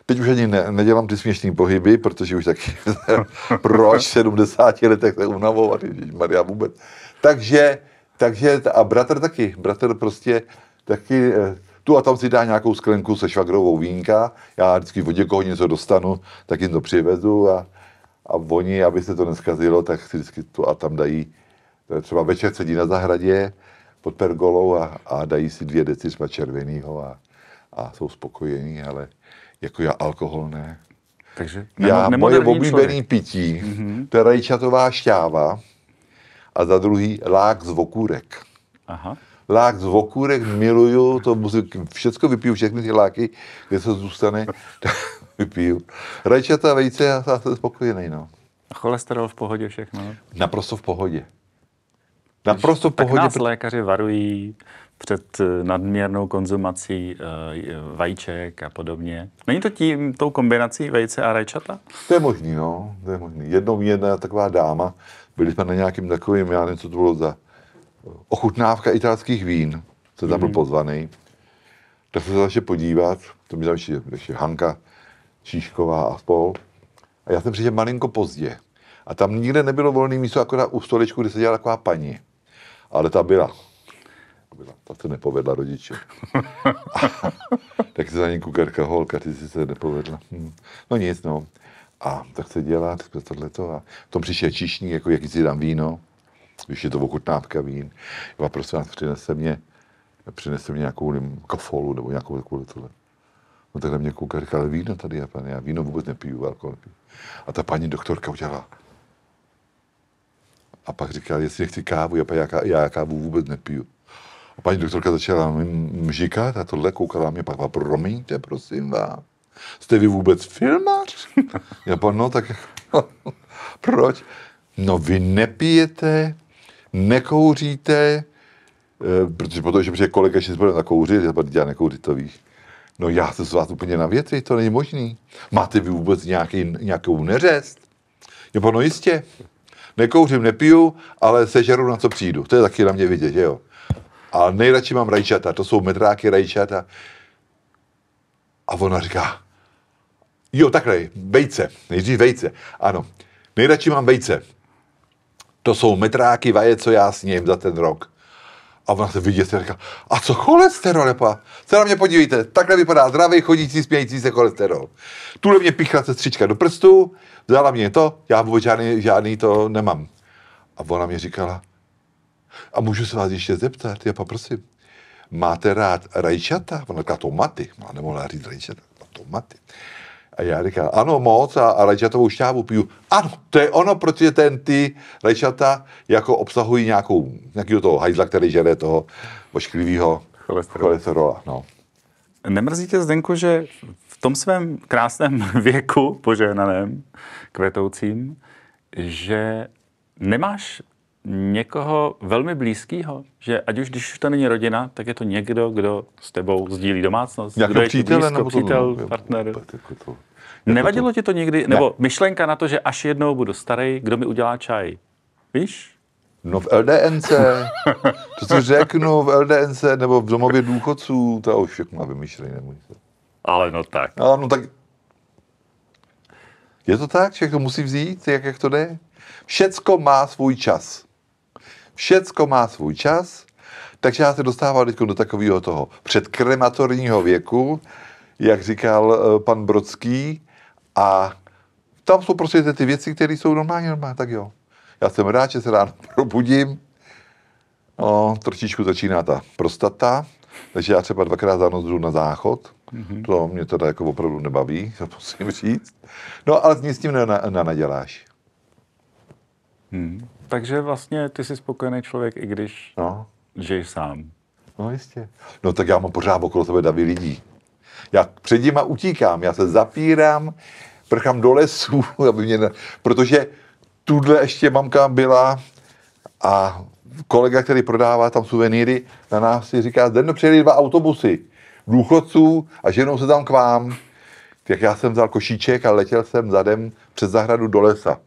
Teď už ani ne, nedělám ty směšné pohyby, protože už taky proč 70 letech se unavovat, Maria vůbec. Takže, takže a bratr taky, bratr prostě taky eh, tu a tam si dá nějakou sklenku se švagrovou vínka, já vždycky od někoho něco dostanu, tak jim to přivezu a, a oni, aby se to neskazilo, tak si vždycky tu a tam dají, eh, třeba večer sedí na zahradě pod pergolou a, a dají si dvě deci třeba červeného a, a jsou spokojení, ale jako já alkohol ne. Takže nemo, já, moje oblíbené pití, mm-hmm. to je rajčatová šťáva a za druhý lák z vokůrek. Aha. Lák z vokůrek miluju, to musím, všecko vypiju, všechny ty láky, kde se zůstane, vypiju. Rajčata, vejce já jsem spokojený, no. A cholesterol v pohodě všechno? Naprosto v pohodě. Naprosto v pohodě. Tak nás lékaři varují, před eh, nadměrnou konzumací eh, vajíček a podobně. Není to tím, tou kombinací vejce a rajčata? To je možný, no. To je možný. Jednou jedna taková dáma, byli jsme na nějakým takovým, já nevím, co to bylo za eh, ochutnávka italských vín, co tam byl mhm. pozvaný. Tak jsem se začal podívat, to mi tam ještě, ještě Hanka Číšková a spol. A já jsem přišel malinko pozdě. A tam nikde nebylo volné místo, akorát u stoličku, kde se dělala taková paní. Ale ta byla byla, ta se nepovedla rodiče. tak se za ní kukarka, holka, ty si se nepovedla. Hmm. No nic, no. A tak se dělá, tak jsme tohleto. A v tom přišel čišník, jako jak si dám víno, když je to ochutnávka vín. a prosím vás, přinese mě, přinese mě nějakou nevím, kofolu nebo nějakou takovou tohle. No tak na mě kouká, říká, ale víno tady, já, pane, já víno vůbec nepiju, alkohol nepiju. A ta paní doktorka udělala, a pak říkal, jestli nechci kávu, já, já, já kávu vůbec nepiju. A paní doktorka začala mžikat a tohle koukala mě, pak promiňte, prosím vás, jste vy vůbec filmař? Já pan, no tak proč? No vy nepijete, nekouříte, e, protože potom, že přijde kolega, že se bude nakouřit, já já nekouřit, to víš. No já jsem z vás úplně na větri, to není možný. Máte vy vůbec nějaký, nějakou neřest? Jo, no jistě. Nekouřím, nepiju, ale sežeru na co přijdu. To je taky na mě vidět, že jo. A nejradši mám rajčata, to jsou medráky rajčata. A ona říká, jo, takhle, vejce, nejdřív vejce, ano. Nejradši mám vejce. To jsou metráky vaje, co já sním za ten rok. A ona se vidět a říká, a co cholesterol, lepa? Se na mě podívejte, takhle vypadá zdravý, chodící, smějící se cholesterol. Tule mě píchla střička do prstu, vzala mě to, já vůbec žádný, žádný to nemám. A ona mě říkala, a můžu se vás ještě zeptat, já poprosím, máte rád rajčata? Ona říká tomaty, ona no, nemohla říct rajčata, no, tomaty. A já říkám, ano, moc a, a rajčatovou šťávu piju. Ano, to je ono, protože ten ty rajčata jako obsahují nějakou, nějakého toho hajzla, který žere toho ošklivého cholesterola. cholesterola no. Nemrzí tě, Zdenku, že v tom svém krásném věku, požehnaném, kvetoucím, že nemáš někoho velmi blízkého, že ať už když to není rodina, tak je to někdo, kdo s tebou sdílí domácnost, Jak kdo je přítel, blízko, nebo přítel, to, partner. Jako to, jako, jako Nevadilo to... ti to někdy, ne. nebo myšlenka na to, že až jednou budu starý, kdo mi udělá čaj? Víš? No v LDNC, to si řeknu v LDNC, nebo v domově důchodců, to už všechno vymýšlej, nemůžu. Ale no tak. No, no tak. Je to tak, všechno musí vzít, jak, jak to jde? Všecko má svůj čas. Všecko má svůj čas, takže já se dostávám teď do takového toho předkrematorního věku, jak říkal eh, pan Brodský, a tam jsou prostě ty, ty věci, které jsou normálně normální, tak jo. Já jsem rád, že se ráno probudím, no, trošičku začíná ta prostata, takže já třeba dvakrát za noc jdu na záchod, mm-hmm. to mě teda jako opravdu nebaví, to musím říct. No ale nic s tím nenaděláš. Na, na hmm. Takže vlastně ty jsi spokojený člověk, i když no. žiješ sám. No jistě. No tak já mám pořád okolo sebe davy lidí. Já před nima utíkám, já se zapírám, prchám do lesů, aby mě protože tuhle ještě mamka byla a kolega, který prodává tam suvenýry, na nás si říká, den přijeli dva autobusy důchodců a ženou se tam k vám. Tak já jsem vzal košíček a letěl jsem zadem přes zahradu do lesa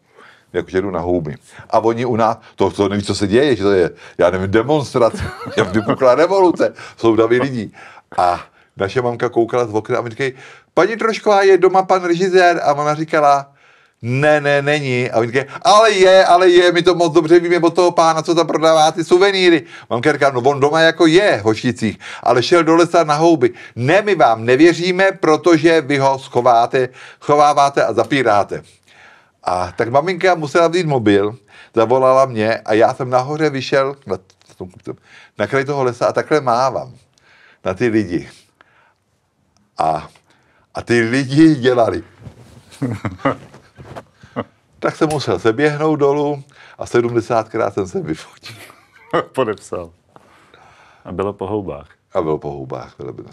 že jdu na houby. A oni u nás, to, to neví, co se děje, že to je, já nevím, demonstrace, já vypukla revoluce, jsou davy lidí. A naše mamka koukala z okna a mi říkají, paní Trošková, je doma pan režisér? A ona říkala, ne, ne, není. A oni říkají, ale je, ale je, my to moc dobře víme od toho pána, co tam prodává ty suvenýry. Mamka říká, no on doma jako je v Hošicích, ale šel do lesa na houby. Ne, my vám nevěříme, protože vy ho schováte, chováváte a zapíráte. A tak maminka musela vzít mobil, zavolala mě a já jsem nahoře vyšel na, na kraj toho lesa a takhle mávám na ty lidi. A, a ty lidi dělali. tak jsem musel se běhnout dolů a 70krát jsem se vyfotil. Podepsal. A bylo po houbách. A bylo po houbách, bylo by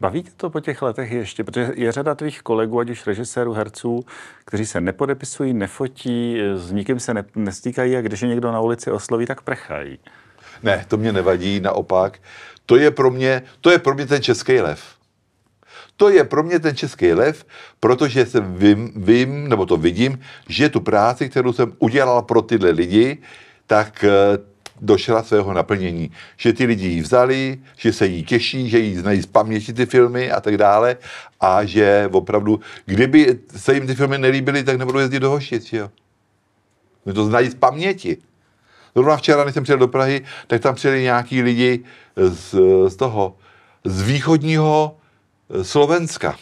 Bavíte to po těch letech ještě? Protože je řada tvých kolegů, ať už režisérů, herců, kteří se nepodepisují, nefotí, eh, s nikým se ne, nestýkají a když je někdo na ulici osloví, tak prchají. Ne, to mě nevadí, naopak. To je pro mě, to je pro mě ten český lev. To je pro mě ten český lev, protože se vím, vím, nebo to vidím, že tu práci, kterou jsem udělal pro tyhle lidi, tak eh, došla svého naplnění. Že ty lidi ji vzali, že se jí těší, že jí znají z paměti ty filmy a tak dále a že opravdu, kdyby se jim ty filmy nelíbily, tak nebudou jezdit do Hošic, jo. My to znají z paměti. Zrovna včera, když jsem přijel do Prahy, tak tam přijeli nějaký lidi z, z toho, z východního eh, Slovenska.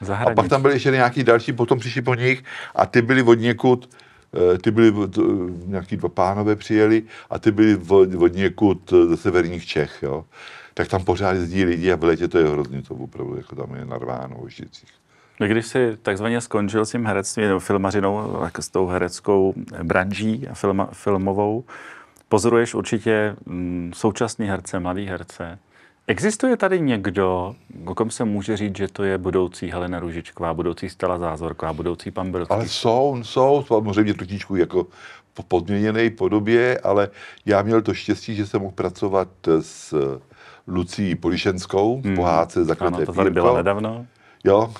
Zahraničí. A pak tam byli ještě nějaký další, potom přišli po nich a ty byli od někud, Eh, ty byly, eh, nějaký dva pánové přijeli a ty byli od někud eh, ze severních Čech, jo. Tak tam pořád jezdí lidi a v létě to je hrozně, to opravdu jako tam je narváno v Žicích. No, když jsi takzvaně skončil s tím herectvím, nebo filmařinou, tak jako s tou hereckou branží a filmovou, pozoruješ určitě mm, současný herce, mladý herce, Existuje tady někdo, o kom se může říct, že to je budoucí Helena Ružičková, budoucí Stela Zázorková, budoucí pan Brodský? Ale jsou, jsou, samozřejmě trošičku jako v podměněné podobě, ale já měl to štěstí, že jsem mohl pracovat s Lucí Polišenskou v pohádce hmm. Zakleté Ano, to tady bylo nedávno. Jo,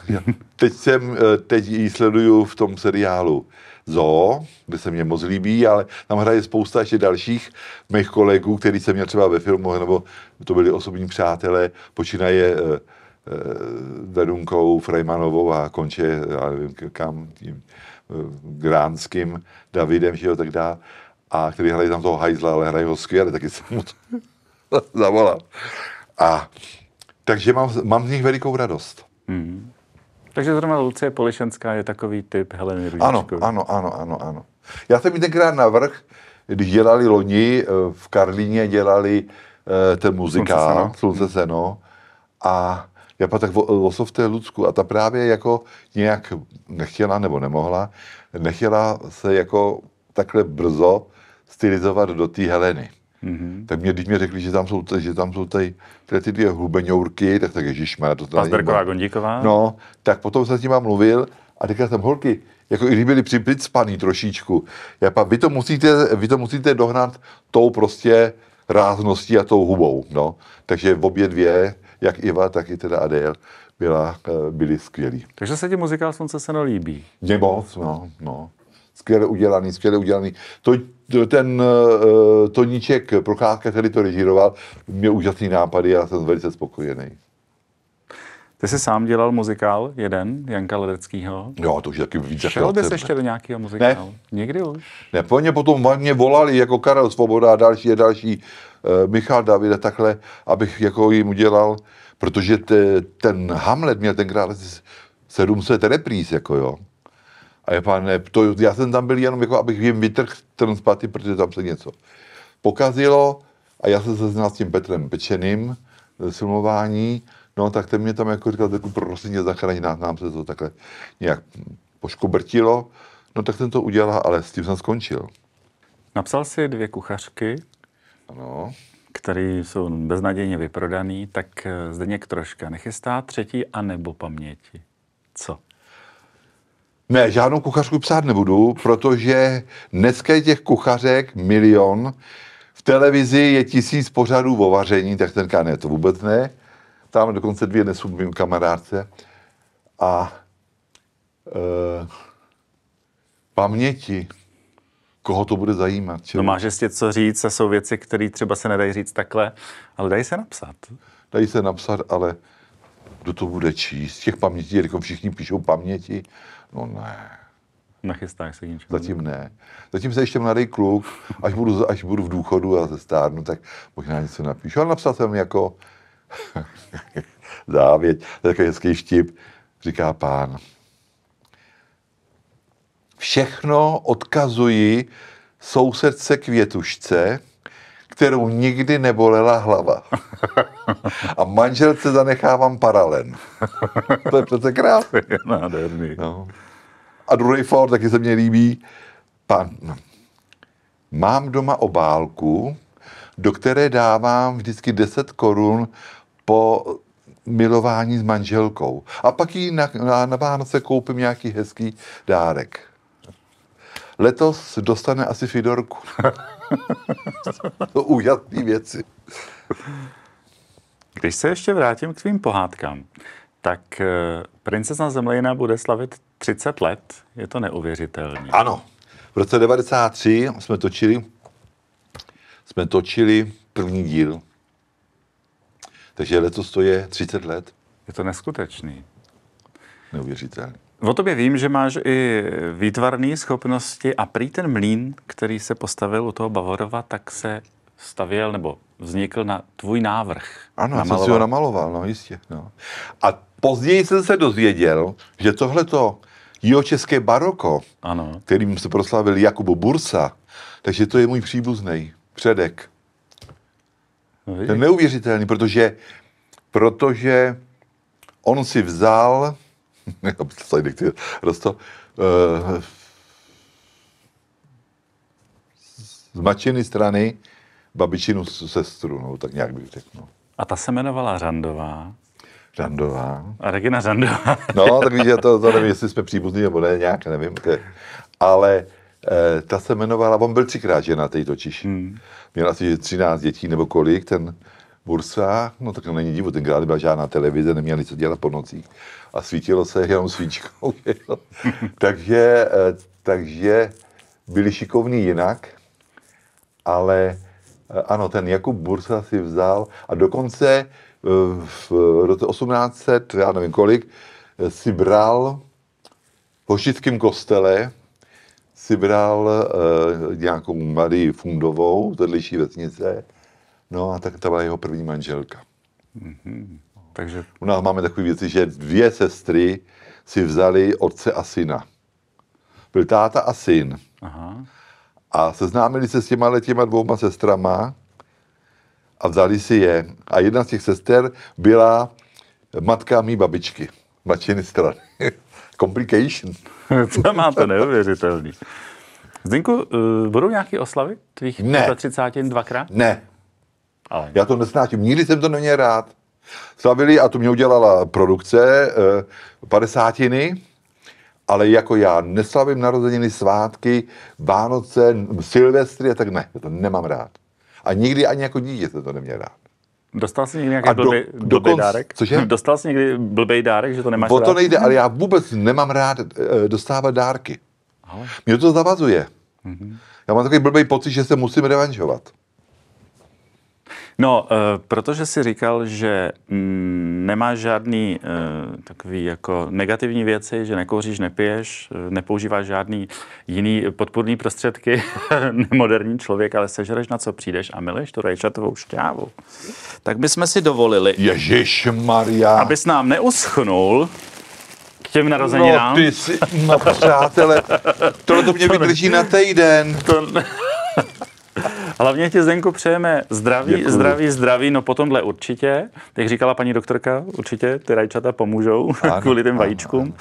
teď jsem, eh, teď ji sleduju v tom seriálu Zoo, kde se mě moc líbí, ale tam hraje spousta ještě dalších mých kolegů, který jsem měl třeba ve filmu, nebo to byli osobní přátelé, počínaje eh, eh, Vedunkou, Frejmanovou a konče, já nevím kam, tím eh, Gránským, Davidem, že jo, tak dá, A který hrají tam toho hajzla, ale hrají ho skvěle, taky jsem mu to zavolal. A takže mám, mám z nich velikou radost. Mm-hmm. Takže zrovna Lucie Polišenská je takový typ Heleny Růžičkové. Ano, ano, ano, ano, ano. Já jsem ji tenkrát navrh, když dělali loni, eh, v Karlíně dělali eh, ten muzikál Slunce seno. No. A já pak tak eh, loso v té Lucku a ta právě jako nějak nechtěla nebo nemohla, nechtěla se jako takhle brzo stylizovat do té Heleny. Mm-hmm. Tak mě, když mě řekli, že tam jsou, že tam jsou tady, tady ty dvě hlubeňourky, tak tak ježišmar, to tam Pasberková, Gondíková. No, tak potom jsem s nima mluvil a říkal jsem, holky, jako i kdyby byli připlicpaný trošičku. Já, pa, vy, to musíte, vy to musíte dohnat tou prostě rázností a tou hubou. No. Takže v obě dvě, jak Iva, tak i teda Adél, byla, eh, byli skvělí. Takže se ti muzikál Slunce seno líbí? Mě moc, no. no. Skvěle udělaný, skvěle udělaný. To, ten uh, Toníček Procházka, který to režíroval, měl úžasný nápady a jsem velice spokojený. Ty jsi sám dělal muzikál jeden, Janka Ledeckýho. Jo, to už taky víc Šel bys jako ještě do nějakého muzikálu? Ne. Nikdy už? Ne, po mě potom mě volali jako Karel Svoboda a další a další, uh, Michal David a takhle, abych jako jim udělal, protože te, ten Hamlet měl tenkrát 700 repríz, jako jo. A je pane, to, já jsem tam byl jenom jako, abych jim vytrhl ten zpátky, protože tam se něco pokazilo a já jsem se znal s tím Petrem Pečeným ze filmování, no tak ten mě tam jako říkal, tak prosím tě zachraň nás, nám se to takhle nějak poškobrtilo, no tak jsem to udělal, ale s tím jsem skončil. Napsal si dvě kuchařky, ano. které jsou beznadějně vyprodaný, tak eh, Zdeněk Troška nechystá třetí a nebo paměti. Co? Ne, žádnou kuchařku psát nebudu, protože dneska je těch kuchařek milion, v televizi je tisíc pořadů o vaření, tak ten ne, to vůbec ne. Tam dokonce dvě nesu mým kamarádce. A e, paměti, koho to bude zajímat. Čili? No máš ještě co říct, a jsou věci, které třeba se nedají říct takhle, ale dají se napsat. Dají se napsat, ale kdo to bude číst? Těch pamětí, jako všichni píšou paměti, No ne. Nachystáš se něčeho? Zatím ne. Zatím se ještě mladý kluk, až budu, až budu v důchodu a ze stárnu, tak možná něco napíšu. Ale napsal jsem jako závěť, takový hezký štip, říká pán. Všechno odkazuji sousedce květušce, kterou nikdy nebolela hlava. A manželce zanechávám paralen. To je přece krásné. nádherný. No. A druhý for, taky se mně líbí. Pan, no. mám doma obálku, do které dávám vždycky 10 korun po milování s manželkou. A pak jí na, na, na Vánoce koupím nějaký hezký dárek. Letos dostane asi Fidorku. to úžasné věci. Když se ještě vrátím k tvým pohádkám, tak eh, princezna Zemlejina bude slavit 30 let. Je to neuvěřitelné. Ano. V roce 1993 jsme točili, jsme točili první díl. Takže letos to je 30 let. Je to neskutečný. Neuvěřitelný. O tobě vím, že máš i výtvarné schopnosti a prý ten mlín, který se postavil u toho Bavorova, tak se stavěl nebo vznikl na tvůj návrh. Ano, já jsem si ho namaloval, no jistě. No. A později jsem se dozvěděl, že tohleto jihočeské baroko, ano. kterým se proslavil Jakubo Bursa, takže to je můj příbuzný předek. No, to je neuvěřitelný, protože, protože on si vzal já bych das eigentlich dir? z mačiny strany babičinu sestru, no, tak nějak bych řekl. No. A ta se jmenovala Randová. Randová. A Regina Randová. no, tak víš, to, to nevím, jestli jsme příbuzní nebo ne, nějak, nevím. Kde. ale eh, ta se jmenovala, on byl třikrát ženatý točíš. Hmm. Měl asi 13 dětí nebo kolik, ten Bursa, no tak není divu, tenkrát byla žádná televize, neměli co dělat po nocích. A svítilo se jenom svíčkou. Je takže, eh, takže byli šikovní jinak, ale eh, ano, ten Jakub Bursa si vzal a dokonce eh, v roce 1800, já nevím kolik, si bral v Hošickém kostele, si bral nějakou Marii Fundovou, z vesnice, No a tak to byla jeho první manželka. Mm-hmm. Takže... U nás máme takové věci, že dvě sestry si vzali otce a syna. Byl táta a syn. Aha. A seznámili se s těma těma dvouma sestrama a vzali si je. A jedna z těch sester byla matka mý babičky, mladšiny strany. Complication. to máte neuvěřitelný. Zdenku, eh, budou nějaké oslavy tvých ne. 30 dvakrát? Ne, ale. Já to nesnáším, nikdy jsem to neměl rád. Slavili, a to mě udělala produkce, eh, padesátiny, ale jako já neslavím narozeniny, svátky, Vánoce, Silvestry a tak ne, to nemám rád. A nikdy ani jako dítě jsem to neměl rád. Dostal jsi někdy nějaký do, blbý, blbý dárek? Cože? Dostal jsi někdy blbý dárek, že to nemáš O to nejde, ale já vůbec nemám rád eh, dostávat dárky. Ale. Mě to zavazuje. Mm-hmm. Já mám takový blbý pocit, že se musím revanžovat. No, eh, protože si říkal, že mm, nemá žádný eh, takový jako negativní věci, že nekouříš, nepiješ, eh, nepoužíváš žádný jiný podpůrný prostředky, moderní člověk, ale sežereš na co přijdeš a miluješ tu rajčatovou šťávu. Tak bychom si dovolili, Ježíš Maria. abys nám neuschnul, k těm narozeninám. No, ty jsi, no přátelé, tohle to mě vydrží na týden. To... Hlavně ti, Zdenku, přejeme zdraví, Děkuji. zdraví, zdraví, no potom dle určitě. Jak říkala paní doktorka, určitě ty rajčata pomůžou ano, kvůli těm vajíčkům.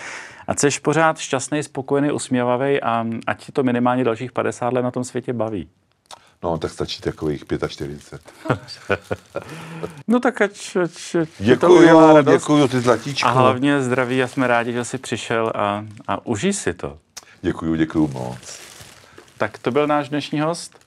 A jsi pořád šťastný, spokojený, usměvavý a ať ti to minimálně dalších 50 let na tom světě baví. No, tak stačí takových 45. no tak ať, ať děkuju, to děkuju ty zlatíčko. A hlavně zdraví a jsme rádi, že jsi přišel a, a užij si to. Děkuju, děkuju moc. Tak to byl náš dnešní host.